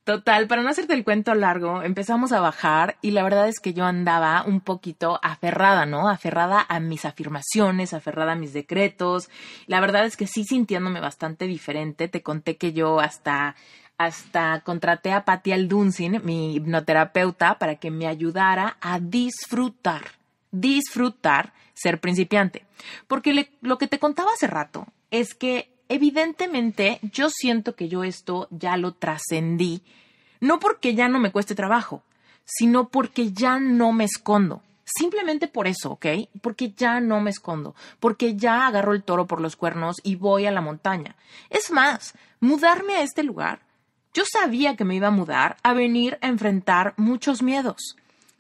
[SPEAKER 1] Total, para no hacerte el cuento largo, empezamos a bajar y la verdad es que yo andaba un poquito aferrada, ¿no? Aferrada a mis afirmaciones, aferrada a mis decretos. La verdad es que sí sintiéndome bastante diferente. Te conté que yo hasta hasta contraté a Patty Aldunsin, mi hipnoterapeuta, para que me ayudara a disfrutar, disfrutar ser principiante. Porque lo que te contaba hace rato es que evidentemente yo siento que yo esto ya lo trascendí, no porque ya no me cueste trabajo, sino porque ya no me escondo. Simplemente por eso, ¿ok? Porque ya no me escondo, porque ya agarro el toro por los cuernos y voy a la montaña. Es más, mudarme a este lugar, yo sabía que me iba a mudar a venir a enfrentar muchos miedos.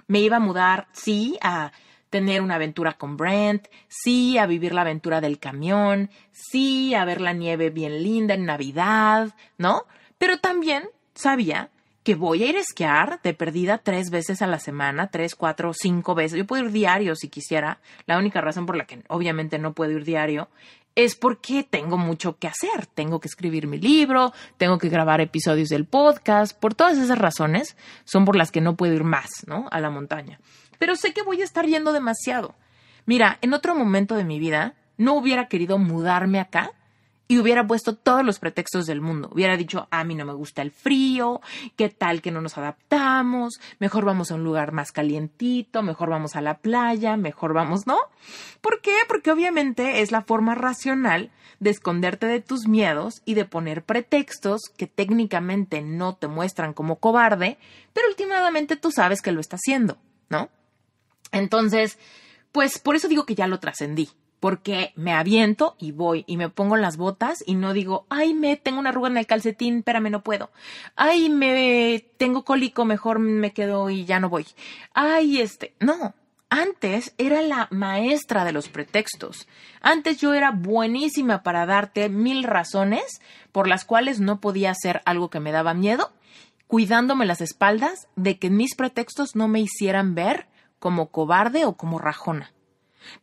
[SPEAKER 1] Me iba a mudar, sí, a tener una aventura con Brent, sí a vivir la aventura del camión, sí a ver la nieve bien linda en Navidad, ¿no? Pero también sabía que voy a ir a esquiar de perdida tres veces a la semana, tres, cuatro, cinco veces. Yo puedo ir diario si quisiera. La única razón por la que obviamente no puedo ir diario es porque tengo mucho que hacer. Tengo que escribir mi libro, tengo que grabar episodios del podcast. Por todas esas razones son por las que no puedo ir más, ¿no? A la montaña pero sé que voy a estar yendo demasiado. Mira, en otro momento de mi vida no hubiera querido mudarme acá y hubiera puesto todos los pretextos del mundo. Hubiera dicho, a mí no me gusta el frío, qué tal que no nos adaptamos, mejor vamos a un lugar más calientito, mejor vamos a la playa, mejor vamos, ¿no? ¿Por qué? Porque obviamente es la forma racional de esconderte de tus miedos y de poner pretextos que técnicamente no te muestran como cobarde, pero últimamente tú sabes que lo está haciendo, ¿no? Entonces, pues por eso digo que ya lo trascendí, porque me aviento y voy y me pongo las botas y no digo, ay, me tengo una arruga en el calcetín, espérame, no puedo. Ay, me tengo cólico, mejor me quedo y ya no voy. Ay, este, no. Antes era la maestra de los pretextos. Antes yo era buenísima para darte mil razones por las cuales no podía hacer algo que me daba miedo, cuidándome las espaldas de que mis pretextos no me hicieran ver como cobarde o como rajona.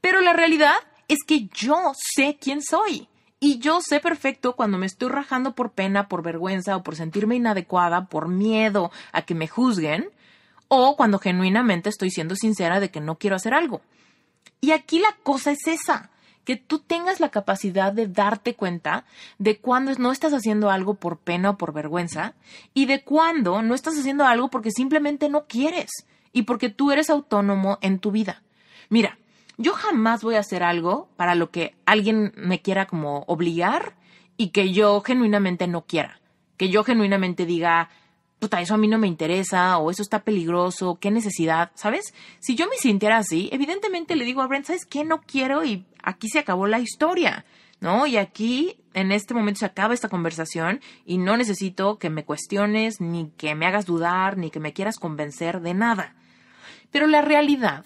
[SPEAKER 1] Pero la realidad es que yo sé quién soy. Y yo sé perfecto cuando me estoy rajando por pena, por vergüenza o por sentirme inadecuada, por miedo a que me juzguen, o cuando genuinamente estoy siendo sincera de que no quiero hacer algo. Y aquí la cosa es esa, que tú tengas la capacidad de darte cuenta de cuando no estás haciendo algo por pena o por vergüenza y de cuando no estás haciendo algo porque simplemente no quieres y porque tú eres autónomo en tu vida. Mira, yo jamás voy a hacer algo para lo que alguien me quiera como obligar y que yo genuinamente no quiera. Que yo genuinamente diga, puta, eso a mí no me interesa o eso está peligroso, qué necesidad, ¿sabes? Si yo me sintiera así, evidentemente le digo a Brent, ¿sabes qué? No quiero y aquí se acabó la historia, ¿no? Y aquí, en este momento se acaba esta conversación y no necesito que me cuestiones, ni que me hagas dudar, ni que me quieras convencer de nada. Pero la realidad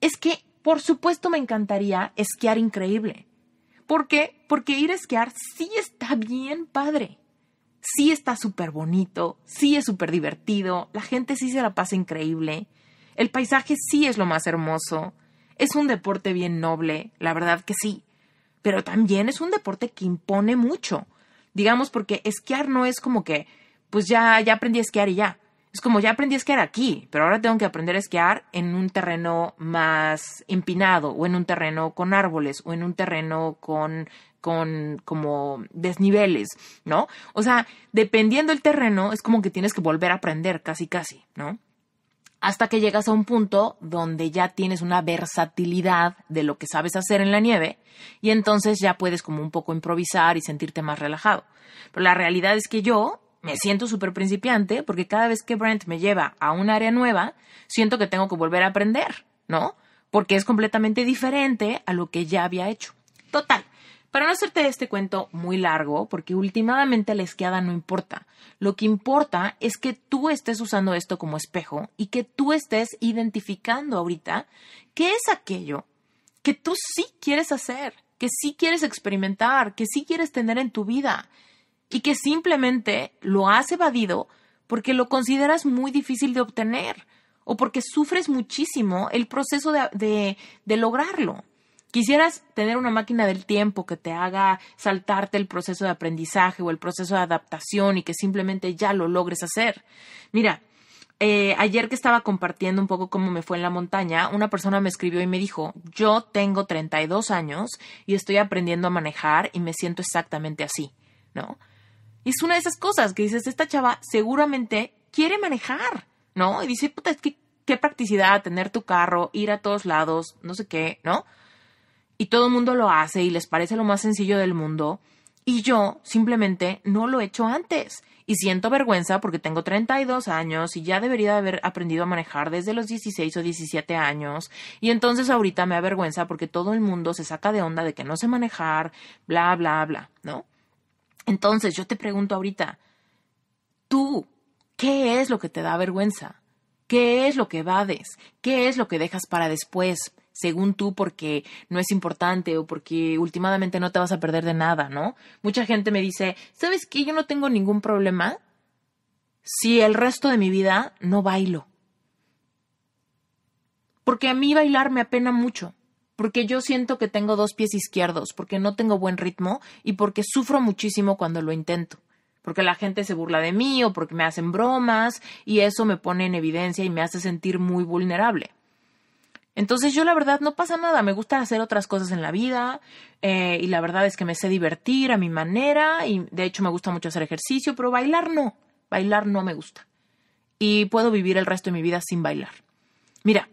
[SPEAKER 1] es que, por supuesto, me encantaría esquiar increíble. ¿Por qué? Porque ir a esquiar sí está bien padre. Sí está súper bonito, sí es súper divertido, la gente sí se la pasa increíble, el paisaje sí es lo más hermoso, es un deporte bien noble, la verdad que sí, pero también es un deporte que impone mucho, digamos porque esquiar no es como que, pues ya, ya aprendí a esquiar y ya, es como ya aprendí a esquiar aquí, pero ahora tengo que aprender a esquiar en un terreno más empinado o en un terreno con árboles o en un terreno con con como desniveles, ¿no? O sea, dependiendo del terreno es como que tienes que volver a aprender casi casi, ¿no? Hasta que llegas a un punto donde ya tienes una versatilidad de lo que sabes hacer en la nieve y entonces ya puedes como un poco improvisar y sentirte más relajado. Pero la realidad es que yo me siento súper principiante porque cada vez que Brent me lleva a un área nueva, siento que tengo que volver a aprender, ¿no? Porque es completamente diferente a lo que ya había hecho. Total. Para no hacerte este cuento muy largo, porque últimamente la esquiada no importa. Lo que importa es que tú estés usando esto como espejo y que tú estés identificando ahorita qué es aquello que tú sí quieres hacer, que sí quieres experimentar, que sí quieres tener en tu vida, y que simplemente lo has evadido porque lo consideras muy difícil de obtener o porque sufres muchísimo el proceso de, lograrlo. Quisieras tener una máquina del tiempo que te haga saltarte el proceso de aprendizaje o el proceso de adaptación y que simplemente ya lo logres hacer. Mira, eh, ayer que estaba compartiendo un poco cómo me fue en la montaña, una persona me escribió y me dijo, yo tengo 32 años y estoy aprendiendo a manejar y me siento exactamente así, ¿no? Y Es una de esas cosas que dices, esta chava seguramente quiere manejar, ¿no? Y dice, puta, es que qué practicidad tener tu carro, ir a todos lados, no sé qué, ¿no? Y todo el mundo lo hace y les parece lo más sencillo del mundo. Y yo simplemente no lo he hecho antes. Y siento vergüenza porque tengo 32 años y ya debería haber aprendido a manejar desde los 16 o 17 años. Y entonces ahorita me avergüenza porque todo el mundo se saca de onda de que no sé manejar, bla, bla, bla, ¿no? Entonces, yo te pregunto ahorita, tú, ¿qué es lo que te da vergüenza? ¿Qué es lo que evades? ¿Qué es lo que dejas para después? según tú porque no es importante o porque últimamente no te vas a perder de nada, ¿no? Mucha gente me dice, ¿sabes qué? Yo no tengo ningún problema si el resto de mi vida no bailo. Porque a mí bailar me apena mucho porque yo siento que tengo dos pies izquierdos, porque no tengo buen ritmo y porque sufro muchísimo cuando lo intento, porque la gente se burla de mí o porque me hacen bromas y eso me pone en evidencia y me hace sentir muy vulnerable. Entonces yo la verdad no pasa nada, me gusta hacer otras cosas en la vida eh, y la verdad es que me sé divertir a mi manera y de hecho me gusta mucho hacer ejercicio, pero bailar no, bailar no me gusta. Y puedo vivir el resto de mi vida sin bailar. Mira,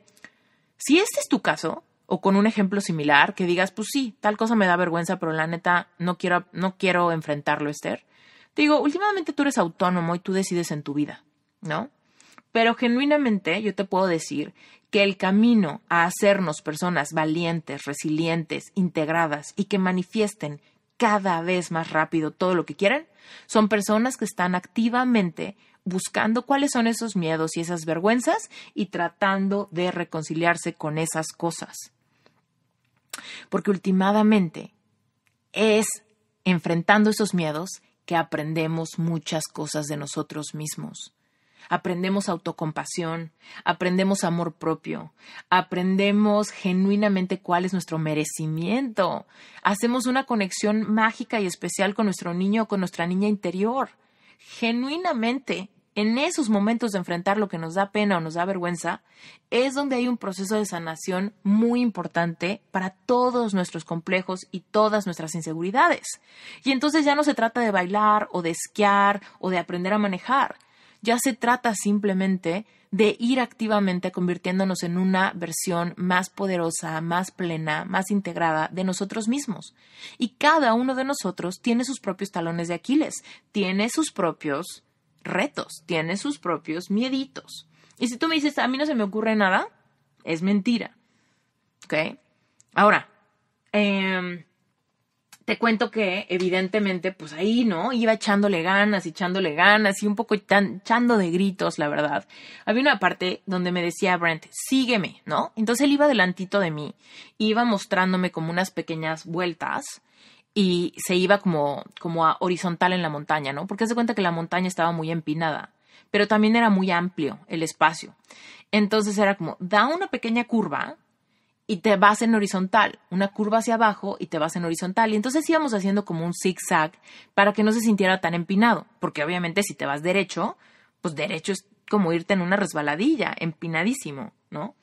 [SPEAKER 1] si este es tu caso, o con un ejemplo similar que digas, pues sí, tal cosa me da vergüenza, pero la neta no quiero, no quiero enfrentarlo, Esther. Te digo, últimamente tú eres autónomo y tú decides en tu vida, ¿no? Pero genuinamente yo te puedo decir que el camino a hacernos personas valientes, resilientes, integradas y que manifiesten cada vez más rápido todo lo que quieren, son personas que están activamente buscando cuáles son esos miedos y esas vergüenzas y tratando de reconciliarse con esas cosas. Porque últimamente es enfrentando esos miedos que aprendemos muchas cosas de nosotros mismos. Aprendemos autocompasión, aprendemos amor propio, aprendemos genuinamente cuál es nuestro merecimiento, hacemos una conexión mágica y especial con nuestro niño o con nuestra niña interior. Genuinamente en esos momentos de enfrentar lo que nos da pena o nos da vergüenza, es donde hay un proceso de sanación muy importante para todos nuestros complejos y todas nuestras inseguridades. Y entonces ya no se trata de bailar o de esquiar o de aprender a manejar, ya se trata simplemente de ir activamente convirtiéndonos en una versión más poderosa, más plena, más integrada de nosotros mismos. Y cada uno de nosotros tiene sus propios talones de Aquiles, tiene sus propios retos, tiene sus propios mieditos. Y si tú me dices, a mí no se me ocurre nada, es mentira. ¿Ok? Ahora, em, te cuento que evidentemente, pues ahí, ¿no? Iba echándole ganas, echándole ganas y un poco echando de gritos, la verdad. Había una parte donde me decía Brent, sígueme, ¿no? Entonces él iba delantito de mí, iba mostrándome como unas pequeñas vueltas y se iba como, a horizontal en la montaña, ¿no? Porque se cuenta que la montaña estaba muy empinada, pero también era muy amplio el espacio. Entonces era como, da una pequeña curva y te vas en horizontal, una curva hacia abajo y te vas en horizontal. Y entonces íbamos haciendo como un zigzag para que no se sintiera tan empinado, porque obviamente si te vas derecho, pues derecho es como irte en una resbaladilla, empinadísimo, ¿no?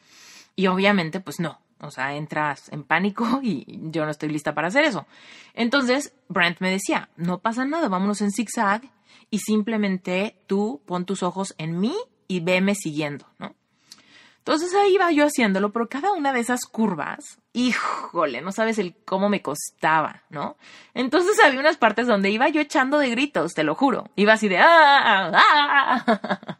[SPEAKER 1] Y obviamente, pues no, o sea, entras en pánico y yo no estoy lista para hacer eso. Entonces, Brent me decía, no pasa nada, vámonos en zigzag y simplemente tú pon tus ojos en mí y veme siguiendo, ¿no? Entonces ahí iba yo haciéndolo, pero cada una de esas curvas, híjole, no sabes el cómo me costaba, ¿no? Entonces había unas partes donde iba yo echando de gritos, te lo juro. Iba así de ¡Ah! ¡Ah! ah, ah, ah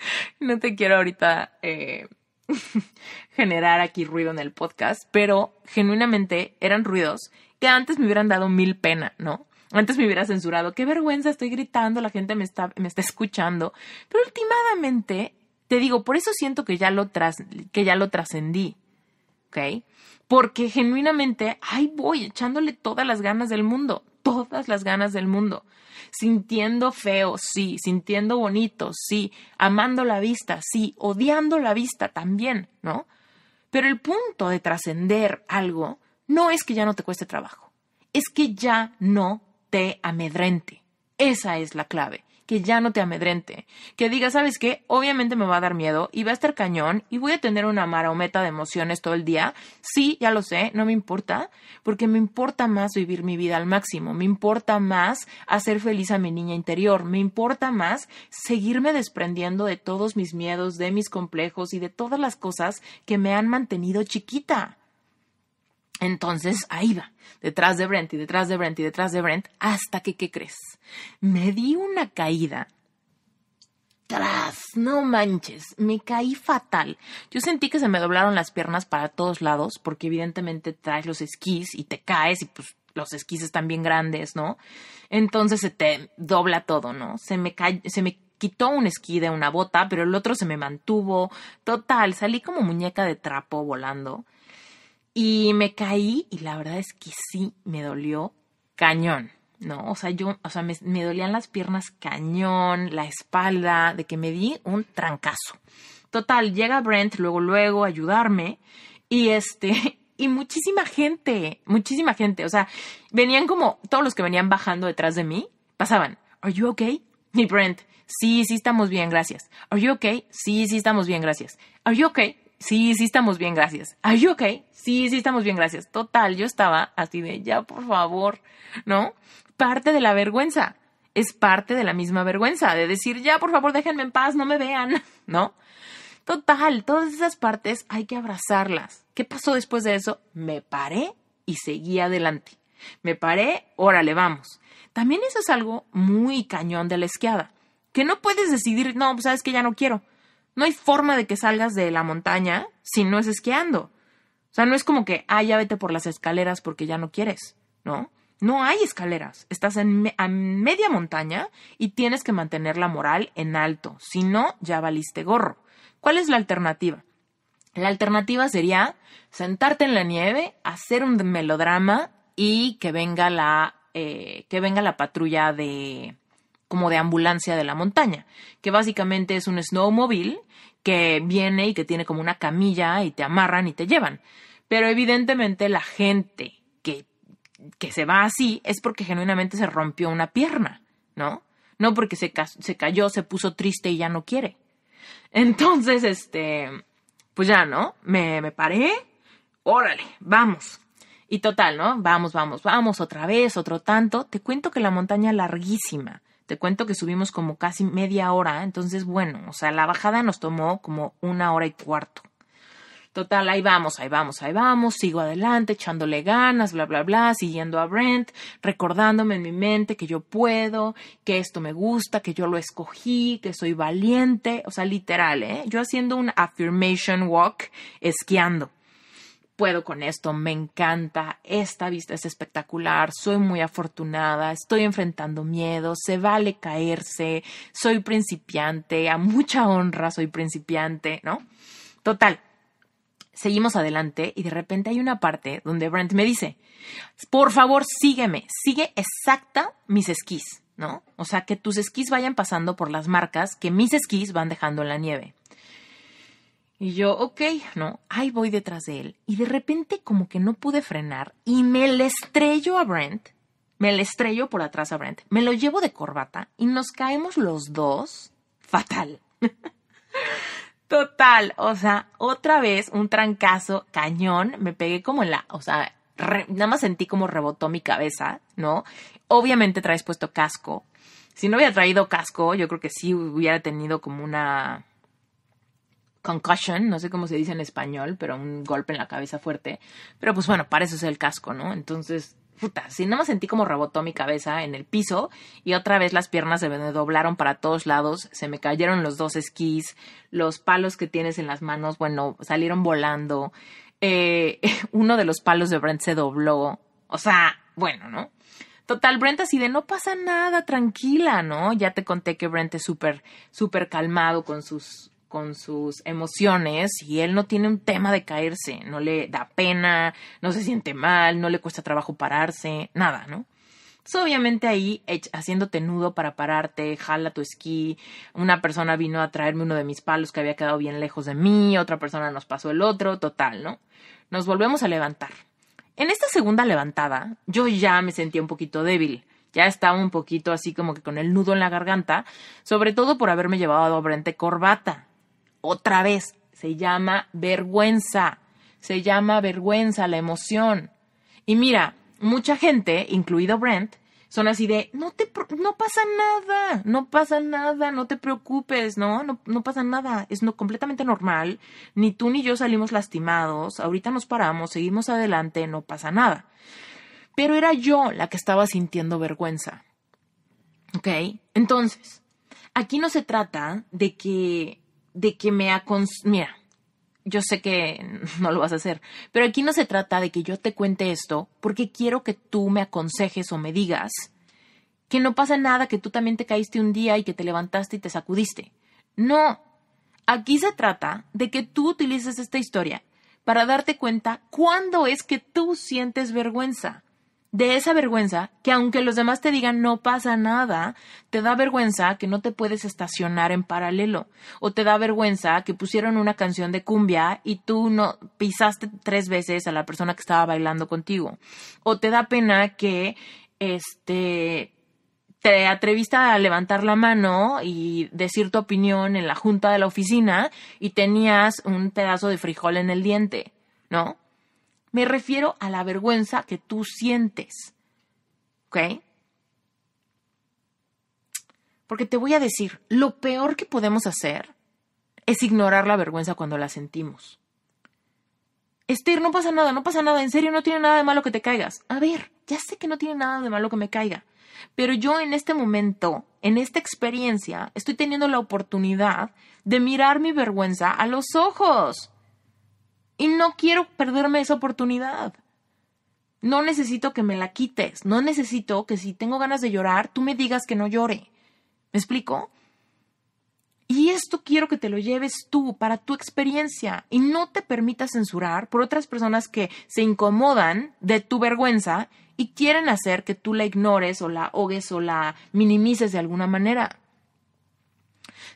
[SPEAKER 1] no te quiero ahorita eh, generar aquí ruido en el podcast, pero genuinamente eran ruidos que antes me hubieran dado mil pena, ¿no? Antes me hubiera censurado, qué vergüenza, estoy gritando, la gente me está, escuchando. Pero últimamente, te digo, por eso siento que ya lo, que ya lo trascendí, ¿ok? Porque genuinamente, ¡ay, voy echándole todas las ganas del mundo todas las ganas del mundo, sintiendo feo, sí, sintiendo bonito, sí, amando la vista, sí, odiando la vista también, ¿no? Pero el punto de trascender algo no es que ya no te cueste trabajo, es que ya no te amedrente. Esa es la clave que ya no te amedrente, que diga, ¿sabes qué? Obviamente me va a dar miedo y va a estar cañón y voy a tener una marometa de emociones todo el día. Sí, ya lo sé, no me importa, porque me importa más vivir mi vida al máximo, me importa más hacer feliz a mi niña interior, me importa más seguirme desprendiendo de todos mis miedos, de mis complejos y de todas las cosas que me han mantenido chiquita. Entonces ahí va, detrás de Brent y detrás de Brent y detrás de Brent, hasta que, ¿qué crees? Me di una caída. Tras, no manches, me caí fatal. Yo sentí que se me doblaron las piernas para todos lados, porque evidentemente traes los esquís y te caes y pues los esquís están bien grandes, ¿no? Entonces se te dobla todo, ¿no? Se me, se me quitó un esquí de una bota, pero el otro se me mantuvo. Total, salí como muñeca de trapo volando. Y me caí y la verdad es que sí, me dolió cañón, ¿no? O sea, yo, o sea, me, dolían las piernas cañón, la espalda, de que me di un trancazo. Total, llega Brent luego, luego a ayudarme y este, y muchísima gente, muchísima gente, o sea, venían como todos los que venían bajando detrás de mí, pasaban, ¿Are you okay? mi Brent, sí, sí estamos bien, gracias. ¿Are you okay? Sí, sí estamos bien, gracias. ¿Are you okay? Sí, sí estamos bien, gracias. Ay, okay? Sí, sí estamos bien, gracias. Total, yo estaba así de ya, por favor, ¿no? Parte de la vergüenza. Es parte de la misma vergüenza, de decir ya, por favor, déjenme en paz, no me vean, ¿no? Total, todas esas partes hay que abrazarlas. ¿Qué pasó después de eso? Me paré y seguí adelante. Me paré, órale, vamos. También eso es algo muy cañón de la esquiada, que no puedes decidir, no, pues sabes que ya no quiero. No hay forma de que salgas de la montaña si no es esquiando. O sea, no es como que, ah, ya vete por las escaleras porque ya no quieres, ¿no? No hay escaleras. Estás en a media montaña y tienes que mantener la moral en alto. Si no, ya valiste gorro. ¿Cuál es la alternativa? La alternativa sería sentarte en la nieve, hacer un melodrama y que venga la, eh, que venga la patrulla de, como de ambulancia de la montaña, que básicamente es un snowmobile que viene y que tiene como una camilla y te amarran y te llevan. Pero evidentemente la gente que, que se va así es porque genuinamente se rompió una pierna, ¿no? No porque se, cayó, se puso triste y ya no quiere. Entonces, este, pues ya, ¿no? me paré, órale, vamos. Y total, ¿no? Vamos, vamos, vamos, otra vez, otro tanto. Te cuento que la montaña larguísima te cuento que subimos como casi media hora, entonces bueno, o sea, la bajada nos tomó como una hora y cuarto. Total, ahí vamos, ahí vamos, ahí vamos, sigo adelante, echándole ganas, bla, bla, bla, siguiendo a Brent, recordándome en mi mente que yo puedo, que esto me gusta, que yo lo escogí, que soy valiente, o sea, literal, ¿eh? Yo haciendo un affirmation walk esquiando puedo con esto, me encanta, esta vista es espectacular, soy muy afortunada, estoy enfrentando miedo, se vale caerse, soy principiante, a mucha honra soy principiante, ¿no? Total. Seguimos adelante y de repente hay una parte donde Brent me dice, por favor sígueme, sigue exacta mis esquís, ¿no? O sea, que tus esquís vayan pasando por las marcas que mis esquís van dejando en la nieve. Y yo, ok, ¿no? Ahí voy detrás de él. Y de repente como que no pude frenar y me le estrello a Brent. Me le estrello por atrás a Brent. Me lo llevo de corbata y nos caemos los dos. Fatal. Total, o sea, otra vez un trancazo, cañón, me pegué como en la, o sea, nada más sentí como rebotó mi cabeza, ¿no? Obviamente traes puesto casco. Si no hubiera traído casco, yo creo que sí hubiera tenido como una concussion, no sé cómo se dice en español, pero un golpe en la cabeza fuerte. Pero pues bueno, para eso es el casco, ¿no? Entonces, puta, si nada más sentí como rebotó mi cabeza en el piso y otra vez las piernas se me doblaron para todos lados, se me cayeron los dos esquís, los palos que tienes en las manos, bueno, salieron volando. Eh, uno de los palos de Brent se dobló. O sea, bueno, ¿no? Total, Brent así de no pasa nada, tranquila, ¿no? Ya te conté que Brent es súper, súper calmado con sus con sus emociones y él no tiene un tema de caerse, no le da pena, no se siente mal, no le cuesta trabajo pararse, nada, ¿no? obviamente ahí haciéndote nudo para pararte, jala tu esquí. Una persona vino a traerme uno de mis palos que había quedado bien lejos de mí, otra persona nos pasó el otro, total, ¿no? Nos volvemos a levantar. En esta segunda levantada, yo ya me sentía un poquito débil. Ya estaba un poquito así como que con el nudo en la garganta, sobre todo por haberme llevado a doblente corbata otra vez, se llama vergüenza, se llama vergüenza la emoción. Y mira, mucha gente, incluido Brent, son así de, no te, no pasa nada, no pasa nada, no te preocupes, ¿no? No, pasa nada, es no, completamente normal, ni tú ni yo salimos lastimados, ahorita nos paramos, seguimos adelante, no pasa nada. Pero era yo la que estaba sintiendo vergüenza. ¿Ok? Entonces, aquí no se trata de que de que me acons... Mira, yo sé que no lo vas a hacer, pero aquí no se trata de que yo te cuente esto porque quiero que tú me aconsejes o me digas que no pasa nada, que tú también te caíste un día y que te levantaste y te sacudiste. No, aquí se trata de que tú utilices esta historia para darte cuenta cuándo es que tú sientes vergüenza de esa vergüenza que aunque los demás te digan no pasa nada, te da vergüenza que no te puedes estacionar en paralelo o te da vergüenza que pusieron una canción de cumbia y tú no pisaste tres veces a la persona que estaba bailando contigo o te da pena que este te atreviste a levantar la mano y decir tu opinión en la junta de la oficina y tenías un pedazo de frijol en el diente, ¿no? Me refiero a la vergüenza que tú sientes. ¿Ok? Porque te voy a decir, lo peor que podemos hacer es ignorar la vergüenza cuando la sentimos. Esther, no pasa nada, no pasa nada, en serio, no tiene nada de malo que te caigas. A ver, ya sé que no tiene nada de malo que me caiga, pero yo en este momento, en esta experiencia, estoy teniendo la oportunidad de mirar mi vergüenza a los ojos. Y no quiero perderme esa oportunidad. No necesito que me la quites. No necesito que si tengo ganas de llorar, tú me digas que no llore. ¿Me explico? Y esto quiero que te lo lleves tú para tu experiencia y no te permitas censurar por otras personas que se incomodan de tu vergüenza y quieren hacer que tú la ignores o la ahogues o la minimices de alguna manera.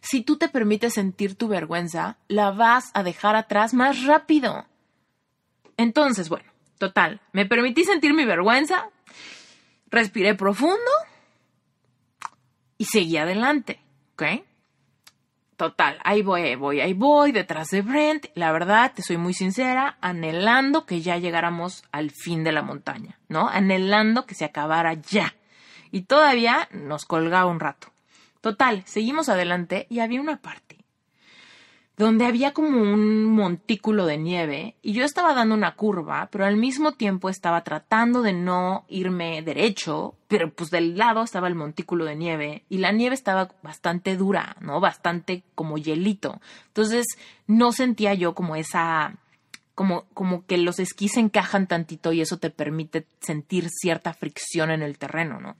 [SPEAKER 1] Si tú te permites sentir tu vergüenza, la vas a dejar atrás más rápido. Entonces, bueno, total, me permití sentir mi vergüenza, respiré profundo y seguí adelante, ¿ok? Total, ahí voy, ahí voy, ahí voy, detrás de Brent. La verdad, te soy muy sincera, anhelando que ya llegáramos al fin de la montaña, ¿no? Anhelando que se acabara ya. Y todavía nos colgaba un rato. Total, seguimos adelante y había una parte donde había como un montículo de nieve y yo estaba dando una curva, pero al mismo tiempo estaba tratando de no irme derecho, pero pues del lado estaba el montículo de nieve y la nieve estaba bastante dura, ¿no? Bastante como hielito. Entonces no sentía yo como esa como como que los esquís encajan tantito y eso te permite sentir cierta fricción en el terreno, ¿no?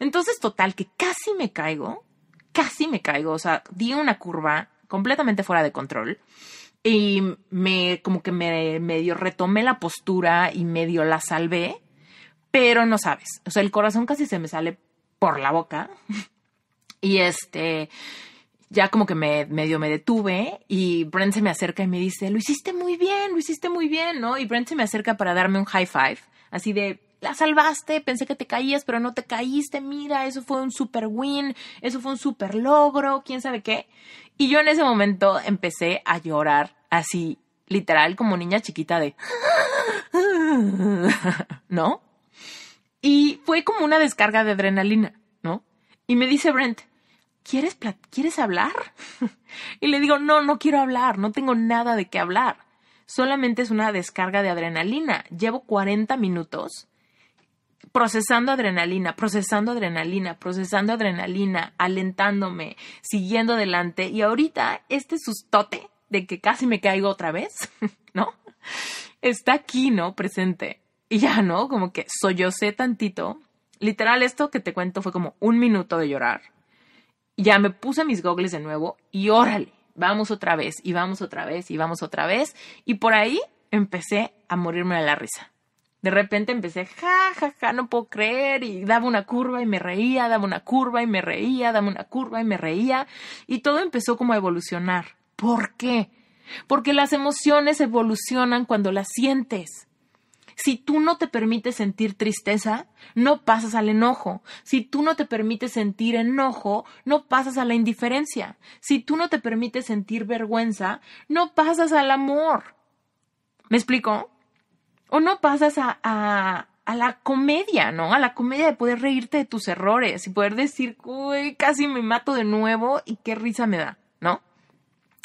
[SPEAKER 1] Entonces, total, que casi me caigo, casi me caigo, o sea, di una curva completamente fuera de control y me, como que me medio retomé la postura y medio la salvé, pero no sabes, o sea, el corazón casi se me sale por la boca y este, ya como que me medio me detuve y Brent se me acerca y me dice, lo hiciste muy bien, lo hiciste muy bien, ¿no? Y Brent se me acerca para darme un high five, así de la salvaste, pensé que te caías, pero no te caíste, mira, eso fue un super win, eso fue un super logro, quién sabe qué. Y yo en ese momento empecé a llorar así, literal, como niña chiquita de... ¿No? Y fue como una descarga de adrenalina, ¿no? Y me dice Brent, ¿quieres, ¿quieres hablar? y le digo, no, no quiero hablar, no tengo nada de qué hablar. Solamente es una descarga de adrenalina. Llevo 40 minutos procesando adrenalina, procesando adrenalina, procesando adrenalina, alentándome, siguiendo adelante. Y ahorita este sustote de que casi me caigo otra vez, ¿no? Está aquí, ¿no? Presente. Y ya, ¿no? Como que sollocé tantito. Literal, esto que te cuento fue como un minuto de llorar. Ya me puse mis gogles de nuevo y órale, vamos otra vez, y vamos otra vez, y vamos otra vez. Y por ahí empecé a morirme de la risa de repente empecé, ja, ja, ja, no puedo creer, y daba una curva y me reía, daba una curva y me reía, daba una curva y me reía, y todo empezó como a evolucionar. ¿Por qué? Porque las emociones evolucionan cuando las sientes. Si tú no te permites sentir tristeza, no pasas al enojo. Si tú no te permites sentir enojo, no pasas a la indiferencia. Si tú no te permites sentir vergüenza, no pasas al amor. ¿Me explico? o no pasas a, la comedia, ¿no? A la comedia de poder reírte de tus errores y poder decir, uy, casi me mato de nuevo y qué risa me da, ¿no?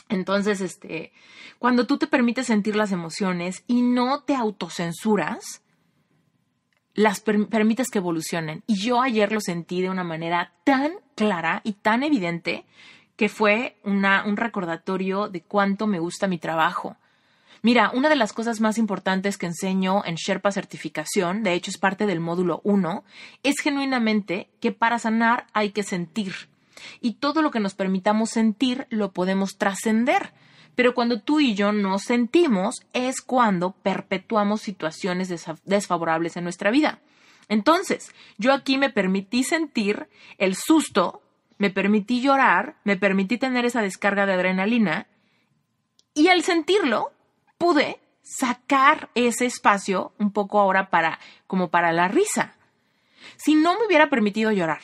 [SPEAKER 1] Entonces, este, cuando tú te permites sentir las emociones y no te autocensuras, las permites que evolucionen. Y yo ayer lo sentí de una manera tan clara y tan evidente que fue una, un recordatorio de cuánto me gusta mi trabajo, Mira, una de las cosas más importantes que enseño en Sherpa Certificación, de hecho es parte del módulo 1, es genuinamente que para sanar hay que sentir. Y todo lo que nos permitamos sentir lo podemos trascender. Pero cuando tú y yo nos sentimos es cuando perpetuamos situaciones desfavorables en nuestra vida. Entonces, yo aquí me permití sentir el susto, me permití llorar, me permití tener esa descarga de adrenalina y al sentirlo pude sacar ese espacio un poco ahora para, como para la risa. Si no me hubiera permitido llorar,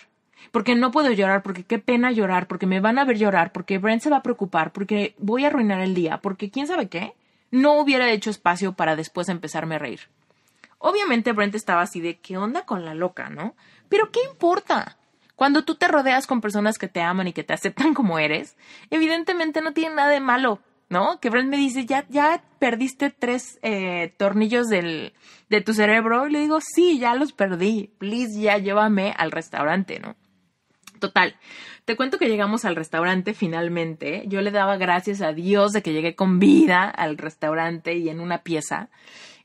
[SPEAKER 1] porque no puedo llorar, porque qué pena llorar, porque me van a ver llorar, porque Brent se va a preocupar, porque voy a arruinar el día, porque quién sabe qué, no hubiera hecho espacio para después empezarme a reír. Obviamente Brent estaba así de qué onda con la loca, ¿no? Pero ¿qué importa? Cuando tú te rodeas con personas que te aman y que te aceptan como eres, evidentemente no tiene nada de malo ¿no? Que Brent me dice, ya, ya perdiste tres eh, tornillos del, de tu cerebro. Y le digo, sí, ya los perdí. Please, ya llévame al restaurante, ¿no? Total, te cuento que llegamos al restaurante finalmente. Yo le daba gracias a Dios de que llegué con vida al restaurante y en una pieza.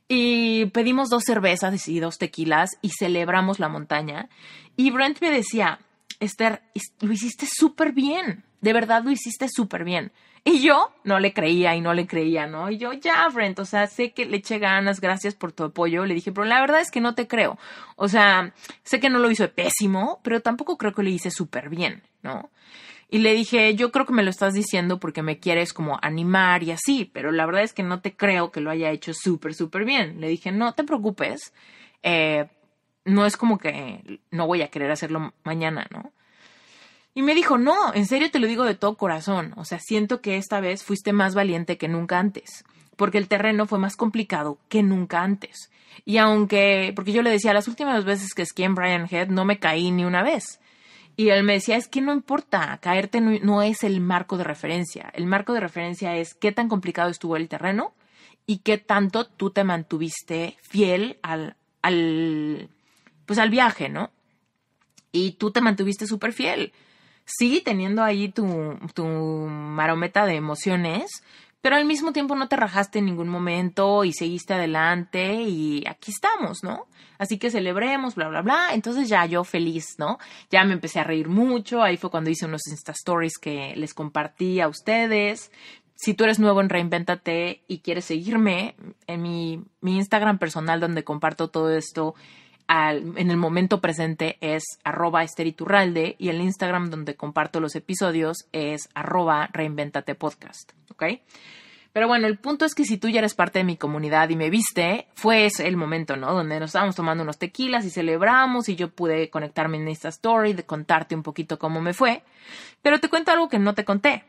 [SPEAKER 1] Y pedimos dos cervezas y dos tequilas y celebramos la montaña. Y Brent me decía, Esther, lo hiciste súper bien. De verdad lo hiciste súper bien. Y yo no le creía y no le creía, ¿no? Y yo, ya, Brent, o sea, sé que le eché ganas, gracias por tu apoyo. Le dije, pero la verdad es que no te creo. O sea, sé que no lo hizo de pésimo, pero tampoco creo que le hice súper bien, ¿no? Y le dije, yo creo que me lo estás diciendo porque me quieres como animar y así, pero la verdad es que no te creo que lo haya hecho súper, súper bien. Le dije, no te preocupes, eh, no es como que no voy a querer hacerlo mañana, ¿no? Y me dijo, no, en serio te lo digo de todo corazón, o sea, siento que esta vez fuiste más valiente que nunca antes, porque el terreno fue más complicado que nunca antes. Y aunque, porque yo le decía, las últimas veces que esquí en Brian Head no me caí ni una vez. Y él me decía, es que no importa, caerte no, es el marco de referencia, el marco de referencia es qué tan complicado estuvo el terreno y qué tanto tú te mantuviste fiel al, al pues al viaje, ¿no? Y tú te mantuviste súper fiel sigue teniendo ahí tu, tu marometa de emociones, pero al mismo tiempo no te rajaste en ningún momento y seguiste adelante y aquí estamos, ¿no? Así que celebremos, bla, bla, bla. Entonces ya yo feliz, ¿no? Ya me empecé a reír mucho, ahí fue cuando hice unos Insta Stories que les compartí a ustedes. Si tú eres nuevo en Reinventate y quieres seguirme en mi, mi Instagram personal donde comparto todo esto, en el momento presente es arroba esteriturralde y el Instagram donde comparto los episodios es arroba reinventate Pero bueno, el punto es que si tú ya eres parte de mi comunidad y me viste, fue ese el momento, ¿no? Donde nos estábamos tomando unos tequilas y celebramos y yo pude conectarme en esta story, de contarte un poquito cómo me fue. Pero te cuento algo que no te conté,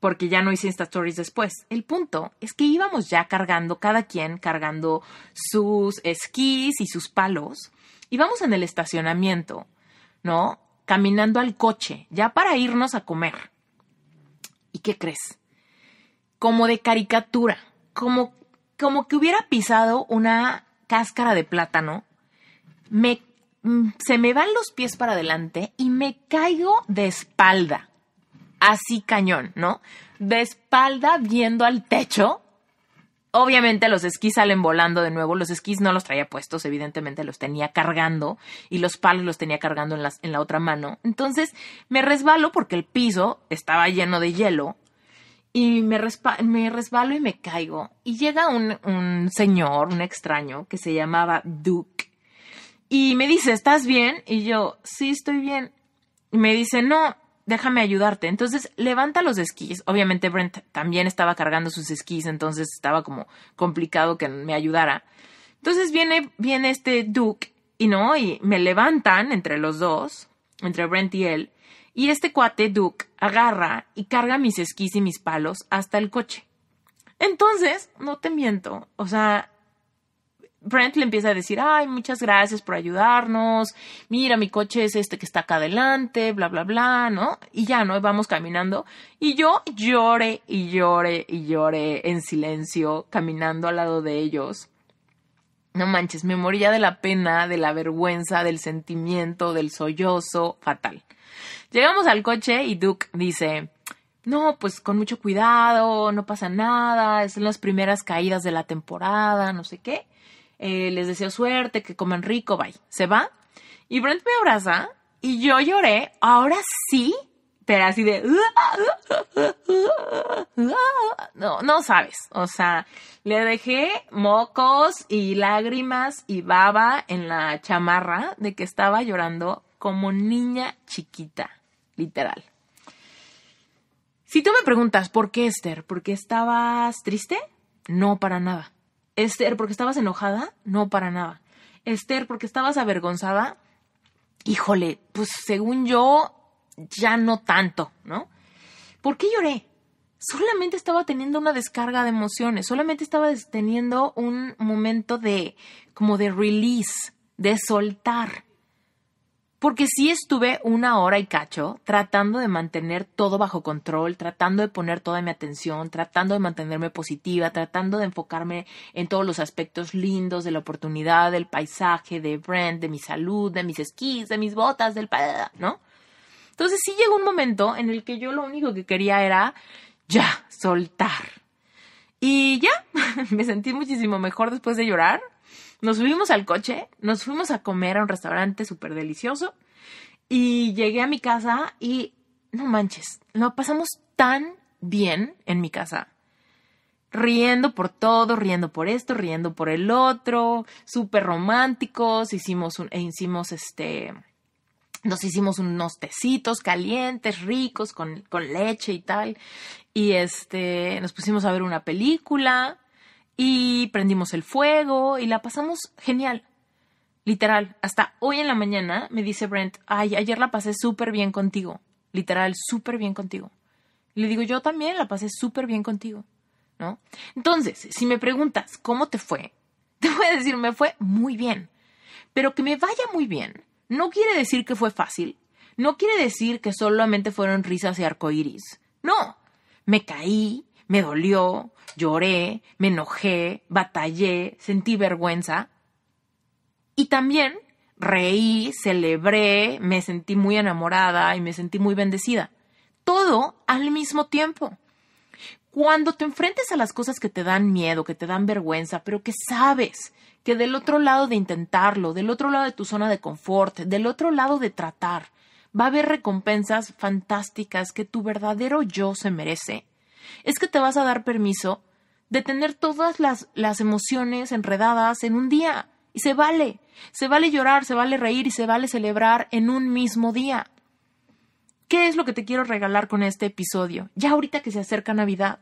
[SPEAKER 1] porque ya no hice Insta Stories después. El punto es que íbamos ya cargando, cada quien cargando sus esquís y sus palos íbamos en el estacionamiento, ¿no? Caminando al coche, ya para irnos a comer. ¿Y qué crees? Como de caricatura, como, como que hubiera pisado una cáscara de plátano, me, mm, se me van los pies para adelante y me caigo de espalda. Así cañón, ¿no? De espalda viendo al techo Obviamente los esquís salen volando de nuevo, los esquís no los traía puestos, evidentemente los tenía cargando y los palos los tenía cargando en, en la otra mano. Entonces me resbalo porque el piso estaba lleno de hielo y me, me resbalo y me caigo. Y llega un, un señor, un extraño, que se llamaba Duke y me dice, ¿estás bien? Y yo, sí, estoy bien. Y me dice, no, déjame ayudarte. Entonces levanta los esquís. Obviamente Brent también estaba cargando sus esquís, entonces estaba como complicado que me ayudara. Entonces viene, viene este Duke y no, y me levantan entre los dos, entre Brent y él, y este cuate Duke agarra y carga mis esquís y mis palos hasta el coche. Entonces, no te miento, o sea, Brent le empieza a decir, ay, muchas gracias por ayudarnos, mira, mi coche es este que está acá adelante, bla, bla, bla, ¿no? Y ya, ¿no? Vamos caminando. Y yo lloré y lloré y lloré en silencio, caminando al lado de ellos. No manches, me moría de la pena, de la vergüenza, del sentimiento, del sollozo, fatal. Llegamos al coche y Duke dice, no, pues con mucho cuidado, no pasa nada, son las primeras caídas de la temporada, no sé qué. Eh, les deseo suerte, que coman rico, bye. Se va. Y Brent me abraza y yo lloré, ahora sí, pero así de... No, no sabes. O sea, le dejé mocos y lágrimas y baba en la chamarra de que estaba llorando como niña chiquita, literal. Si tú me preguntas, ¿por qué Esther? ¿Por qué estabas triste? No, para nada. Esther, porque estabas enojada, no para nada. Esther, porque estabas avergonzada, híjole, pues según yo, ya no tanto, ¿no? ¿Por qué lloré? Solamente estaba teniendo una descarga de emociones, solamente estaba teniendo un momento de, como de release, de soltar. Porque sí estuve una hora y cacho tratando de mantener todo bajo control, tratando de poner toda mi atención, tratando de mantenerme positiva, tratando de enfocarme en todos los aspectos lindos de la oportunidad, del paisaje, de Brent, de mi salud, de mis esquís, de mis botas, del... ¿no? Entonces sí llegó un momento en el que yo lo único que quería era ya soltar. Y ya, me sentí muchísimo mejor después de llorar. Nos subimos al coche, nos fuimos a comer a un restaurante súper delicioso y llegué a mi casa y no manches, lo pasamos tan bien en mi casa. Riendo por todo, riendo por esto, riendo por el otro, súper románticos, hicimos un, e hicimos este, nos hicimos unos tecitos calientes, ricos, con, con leche y tal. Y este, nos pusimos a ver una película y prendimos el fuego y la pasamos genial. Literal, hasta hoy en la mañana me dice Brent, ay, ayer la pasé súper bien contigo. Literal, súper bien contigo. le digo, yo también la pasé súper bien contigo, ¿no? Entonces, si me preguntas, ¿cómo te fue? Te voy a decir, me fue muy bien. Pero que me vaya muy bien no quiere decir que fue fácil. No quiere decir que solamente fueron risas y arcoíris. No. Me caí, me dolió, Lloré, me enojé, batallé, sentí vergüenza. Y también reí, celebré, me sentí muy enamorada y me sentí muy bendecida. Todo al mismo tiempo. Cuando te enfrentes a las cosas que te dan miedo, que te dan vergüenza, pero que sabes que del otro lado de intentarlo, del otro lado de tu zona de confort, del otro lado de tratar, va a haber recompensas fantásticas que tu verdadero yo se merece, es que te vas a dar permiso de tener todas las, emociones enredadas en un día. Y se vale. Se vale llorar, se vale reír y se vale celebrar en un mismo día. ¿Qué es lo que te quiero regalar con este episodio? Ya ahorita que se acerca Navidad,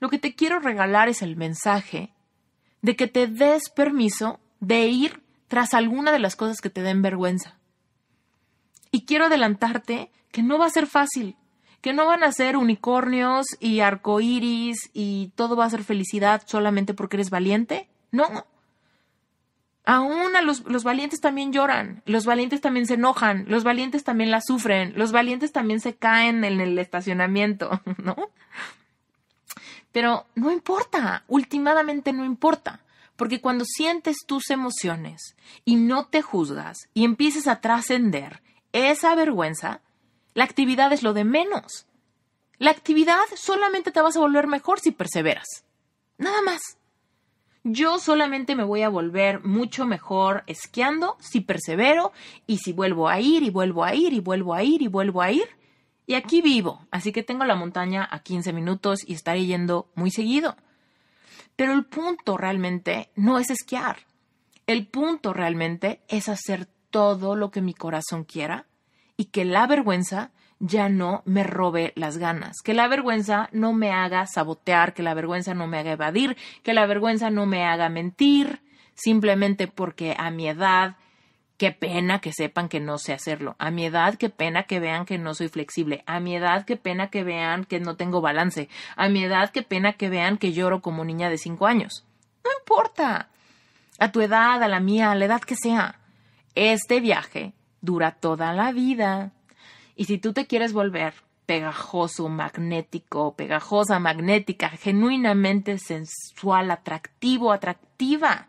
[SPEAKER 1] lo que te quiero regalar es el mensaje de que te des permiso de ir tras alguna de las cosas que te den vergüenza. Y quiero adelantarte que no va a ser fácil, que no van a ser unicornios y arcoíris y todo va a ser felicidad solamente porque eres valiente. No. Aún a los, los valientes también lloran, los valientes también se enojan, los valientes también la sufren, los valientes también se caen en el estacionamiento, ¿no? Pero no importa, últimamente no importa. Porque cuando sientes tus emociones y no te juzgas y empieces a trascender esa vergüenza, la actividad es lo de menos. La actividad solamente te vas a volver mejor si perseveras. Nada más. Yo solamente me voy a volver mucho mejor esquiando si persevero y si vuelvo a ir y vuelvo a ir y vuelvo a ir y vuelvo a ir. Y aquí vivo, así que tengo la montaña a 15 minutos y estaré yendo muy seguido. Pero el punto realmente no es esquiar. El punto realmente es hacer todo lo que mi corazón quiera y que la vergüenza ya no me robe las ganas, que la vergüenza no me haga sabotear, que la vergüenza no me haga evadir, que la vergüenza no me haga mentir, simplemente porque a mi edad, qué pena que sepan que no sé hacerlo, a mi edad, qué pena que vean que no soy flexible, a mi edad, qué pena que vean que no tengo balance, a mi edad, qué pena que vean que lloro como niña de cinco años. No importa. A tu edad, a la mía, a la edad que sea. Este viaje dura toda la vida. Y si tú te quieres volver pegajoso, magnético, pegajosa, magnética, genuinamente sensual, atractivo, atractiva,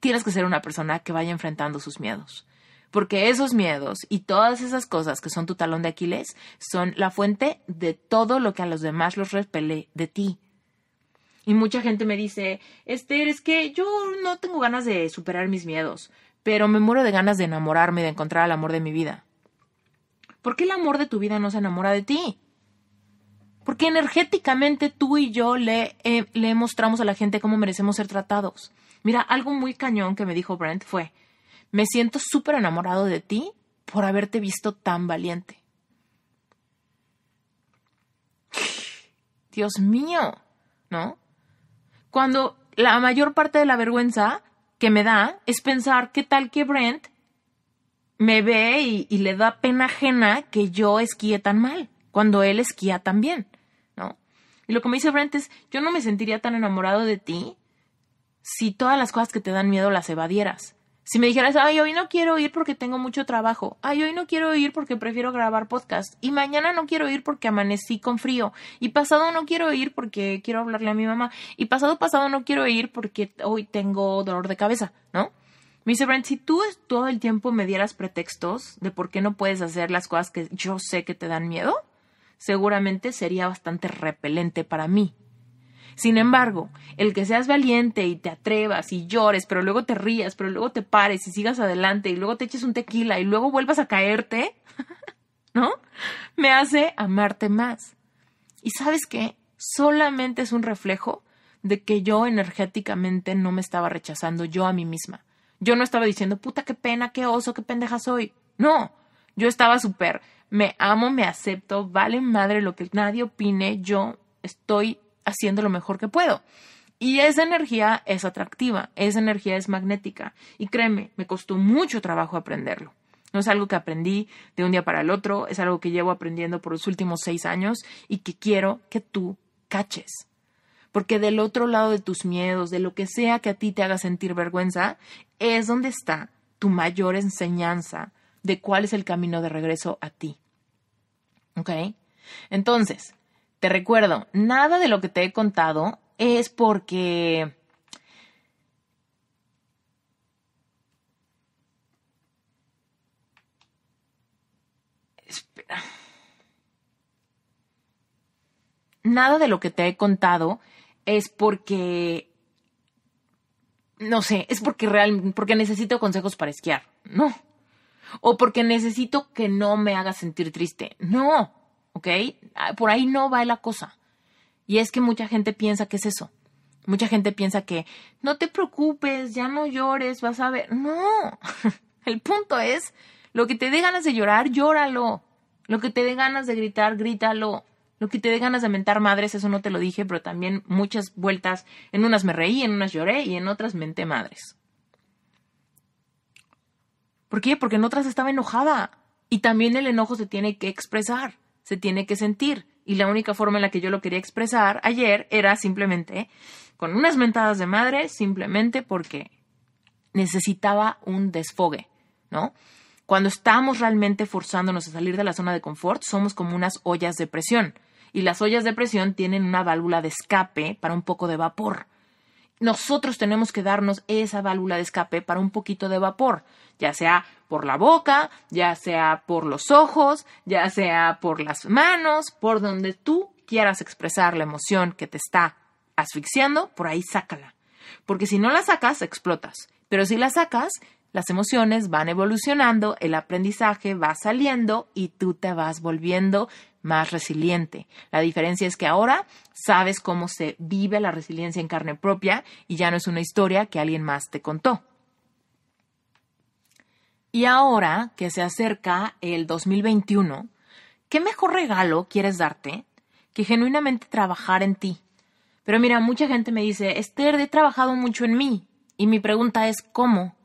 [SPEAKER 1] tienes que ser una persona que vaya enfrentando sus miedos. Porque esos miedos y todas esas cosas que son tu talón de Aquiles son la fuente de todo lo que a los demás los repele de ti. Y mucha gente me dice, este es que yo no tengo ganas de superar mis miedos pero me muero de ganas de enamorarme, de encontrar al amor de mi vida. ¿Por qué el amor de tu vida no se enamora de ti? Porque energéticamente tú y yo le, eh, le mostramos a la gente cómo merecemos ser tratados. Mira, algo muy cañón que me dijo Brent fue, me siento súper enamorado de ti por haberte visto tan valiente. Dios mío, ¿no? Cuando la mayor parte de la vergüenza que me da es pensar qué tal que Brent me ve y, le da pena ajena que yo esquíe tan mal, cuando él esquía tan bien, ¿no? Y lo que me dice Brent es, yo no me sentiría tan enamorado de ti si todas las cosas que te dan miedo las evadieras. Si me dijeras, ay, hoy no quiero ir porque tengo mucho trabajo, ay, hoy no quiero ir porque prefiero grabar podcast, y mañana no quiero ir porque amanecí con frío, y pasado no quiero ir porque quiero hablarle a mi mamá, y pasado pasado no quiero ir porque hoy tengo dolor de cabeza, ¿no? Me dice si tú todo el tiempo me dieras pretextos de por qué no puedes hacer las cosas que yo sé que te dan miedo, seguramente sería bastante repelente para mí, sin embargo, el que seas valiente y te atrevas y llores, pero luego te rías, pero luego te pares y sigas adelante y luego te eches un tequila y luego vuelvas a caerte, ¿no? Me hace amarte más. Y sabes qué? Solamente es un reflejo de que yo energéticamente no me estaba rechazando yo a mí misma. Yo no estaba diciendo, puta, qué pena, qué oso, qué pendeja soy. No, yo estaba súper, me amo, me acepto, vale madre lo que nadie opine, yo estoy haciendo lo mejor que puedo. Y esa energía es atractiva, esa energía es magnética. Y créeme, me costó mucho trabajo aprenderlo. No es algo que aprendí de un día para el otro, es algo que llevo aprendiendo por los últimos seis años y que quiero que tú caches. Porque del otro lado de tus miedos, de lo que sea que a ti te haga sentir vergüenza, es donde está tu mayor enseñanza de cuál es el camino de regreso a ti. ¿Ok? Entonces, te recuerdo, nada de lo que te he contado es porque... Espera. Nada de lo que te he contado es porque no sé, es porque realmente porque necesito consejos para esquiar, no. O porque necesito que no me haga sentir triste, no. ¿ok? Ah, por ahí no va la cosa. Y es que mucha gente piensa que es eso. Mucha gente piensa que no te preocupes, ya no llores, vas a ver. No, el punto es, lo que te dé ganas de llorar, llóralo. Lo que te dé ganas de gritar, grítalo. Lo que te dé ganas de mentar madres, eso no te lo dije, pero también muchas vueltas, en unas me reí, en unas lloré y en otras menté madres. ¿Por qué? Porque en otras estaba enojada. Y también el enojo se tiene que expresar se tiene que sentir. Y la única forma en la que yo lo quería expresar ayer era simplemente con unas mentadas de madre, simplemente porque necesitaba un desfogue, ¿no? Cuando estamos realmente forzándonos a salir de la zona de confort, somos como unas ollas de presión. Y las ollas de presión tienen una válvula de escape para un poco de vapor nosotros tenemos que darnos esa válvula de escape para un poquito de vapor, ya sea por la boca, ya sea por los ojos, ya sea por las manos, por donde tú quieras expresar la emoción que te está asfixiando, por ahí sácala. Porque si no la sacas, explotas. Pero si la sacas, las emociones van evolucionando, el aprendizaje va saliendo y tú te vas volviendo más resiliente. La diferencia es que ahora sabes cómo se vive la resiliencia en carne propia y ya no es una historia que alguien más te contó. Y ahora que se acerca el 2021, ¿qué mejor regalo quieres darte que genuinamente trabajar en ti? Pero mira, mucha gente me dice, Esther, he trabajado mucho en mí. Y mi pregunta es, ¿cómo?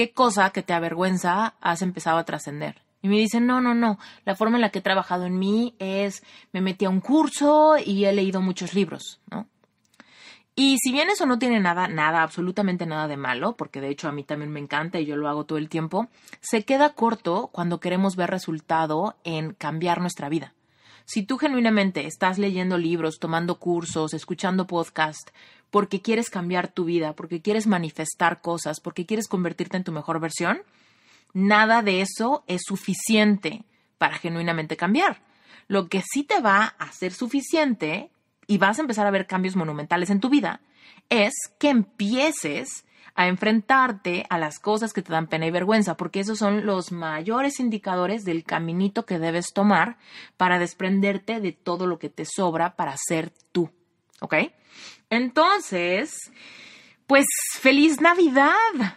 [SPEAKER 1] ¿qué cosa que te avergüenza has empezado a trascender? Y me dicen, no, no, no, la forma en la que he trabajado en mí es, me metí a un curso y he leído muchos libros, ¿no? Y si bien eso no tiene nada, nada, absolutamente nada de malo, porque de hecho a mí también me encanta y yo lo hago todo el tiempo, se queda corto cuando queremos ver resultado en cambiar nuestra vida. Si tú genuinamente estás leyendo libros, tomando cursos, escuchando podcasts, porque quieres cambiar tu vida, porque quieres manifestar cosas, porque quieres convertirte en tu mejor versión, nada de eso es suficiente para genuinamente cambiar. Lo que sí te va a ser suficiente y vas a empezar a ver cambios monumentales en tu vida es que empieces a enfrentarte a las cosas que te dan pena y vergüenza, porque esos son los mayores indicadores del caminito que debes tomar para desprenderte de todo lo que te sobra para ser tú. ¿Ok? Entonces, pues feliz Navidad.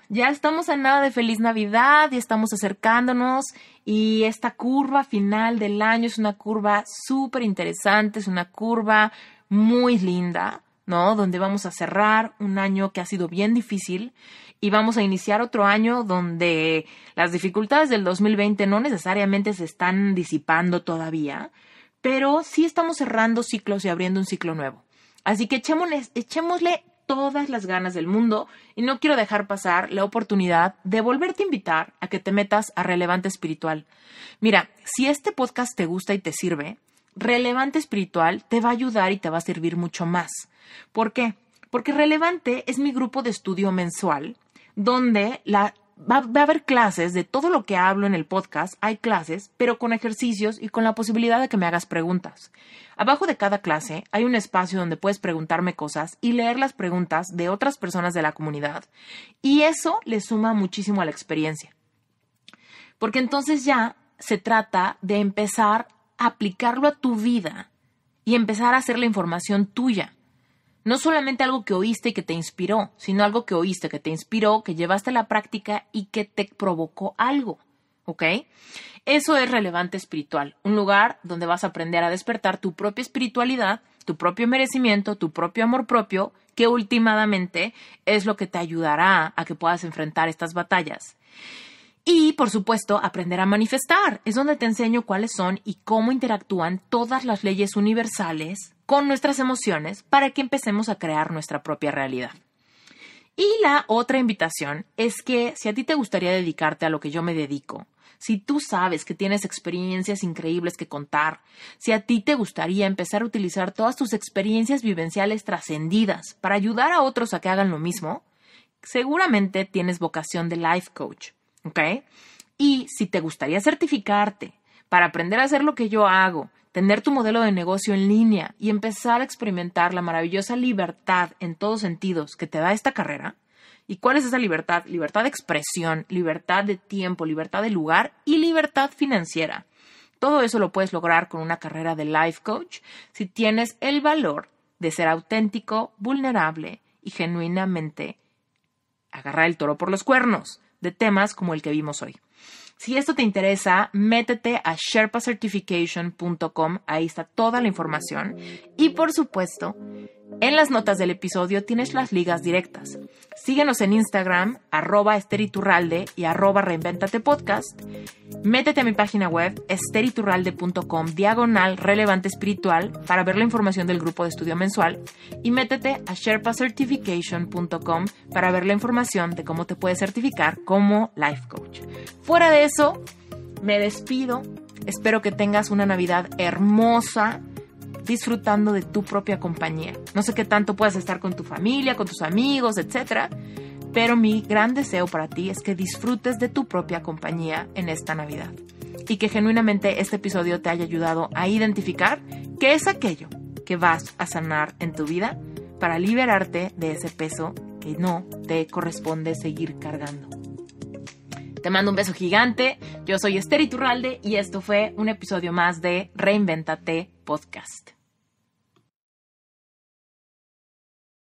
[SPEAKER 1] Ya estamos a nada de feliz Navidad y estamos acercándonos y esta curva final del año es una curva súper interesante, es una curva muy linda, ¿no? Donde vamos a cerrar un año que ha sido bien difícil y vamos a iniciar otro año donde las dificultades del 2020 no necesariamente se están disipando todavía, pero sí estamos cerrando ciclos y abriendo un ciclo nuevo. Así que echémosle, todas las ganas del mundo y no quiero dejar pasar la oportunidad de volverte a invitar a que te metas a Relevante Espiritual. Mira, si este podcast te gusta y te sirve, Relevante Espiritual te va a ayudar y te va a servir mucho más. ¿Por qué? Porque Relevante es mi grupo de estudio mensual donde la va, a haber clases de todo lo que hablo en el podcast, hay clases, pero con ejercicios y con la posibilidad de que me hagas preguntas. Abajo de cada clase hay un espacio donde puedes preguntarme cosas y leer las preguntas de otras personas de la comunidad. Y eso le suma muchísimo a la experiencia. Porque entonces ya se trata de empezar a aplicarlo a tu vida y empezar a hacer la información tuya. No solamente algo que oíste y que te inspiró, sino algo que oíste, que te inspiró, que llevaste a la práctica y que te provocó algo. ¿Ok? Eso es relevante espiritual, un lugar donde vas a aprender a despertar tu propia espiritualidad, tu propio merecimiento, tu propio amor propio, que últimamente es lo que te ayudará a que puedas enfrentar estas batallas. Y, por supuesto, aprender a manifestar. Es donde te enseño cuáles son y cómo interactúan todas las leyes universales con nuestras emociones para que empecemos a crear nuestra propia realidad. Y la otra invitación es que si a ti te gustaría dedicarte a lo que yo me dedico, si tú sabes que tienes experiencias increíbles que contar, si a ti te gustaría empezar a utilizar todas tus experiencias vivenciales trascendidas para ayudar a otros a que hagan lo mismo, seguramente tienes vocación de life coach, ¿ok? Y si te gustaría certificarte para aprender a hacer lo que yo hago tener tu modelo de negocio en línea y empezar a experimentar la maravillosa libertad en todos sentidos que te da esta carrera? ¿Y cuál es esa libertad? Libertad de expresión, libertad de tiempo, libertad de lugar y libertad financiera. Todo eso lo puedes lograr con una carrera de life coach si tienes el valor de ser auténtico, vulnerable y genuinamente agarrar el toro por los cuernos de temas como el que vimos hoy. Si esto te interesa, métete a sherpacertification.com, ahí está toda la información. Y por supuesto, en las notas del episodio tienes las ligas directas. Síguenos en Instagram, arroba esteriturralde y arroba reinventate Métete a mi página web, esteriturralde.com, diagonal relevante espiritual, para ver la información del grupo de estudio mensual. Y métete a sherpacertification.com para ver la información de cómo te puedes certificar como life coach. Fuera de eso, me despido. Espero que tengas una Navidad hermosa disfrutando de tu propia compañía. No sé qué tanto puedas estar con tu familia, con tus amigos, etcétera, pero mi gran deseo para ti es que disfrutes de tu propia compañía en esta Navidad y que genuinamente este episodio te haya ayudado a identificar qué es aquello que vas a sanar en tu vida para liberarte de ese peso que no te corresponde seguir cargando. Te mando un beso gigante. Yo soy Esther Iturralde y esto fue un episodio más de Reinventate Podcast.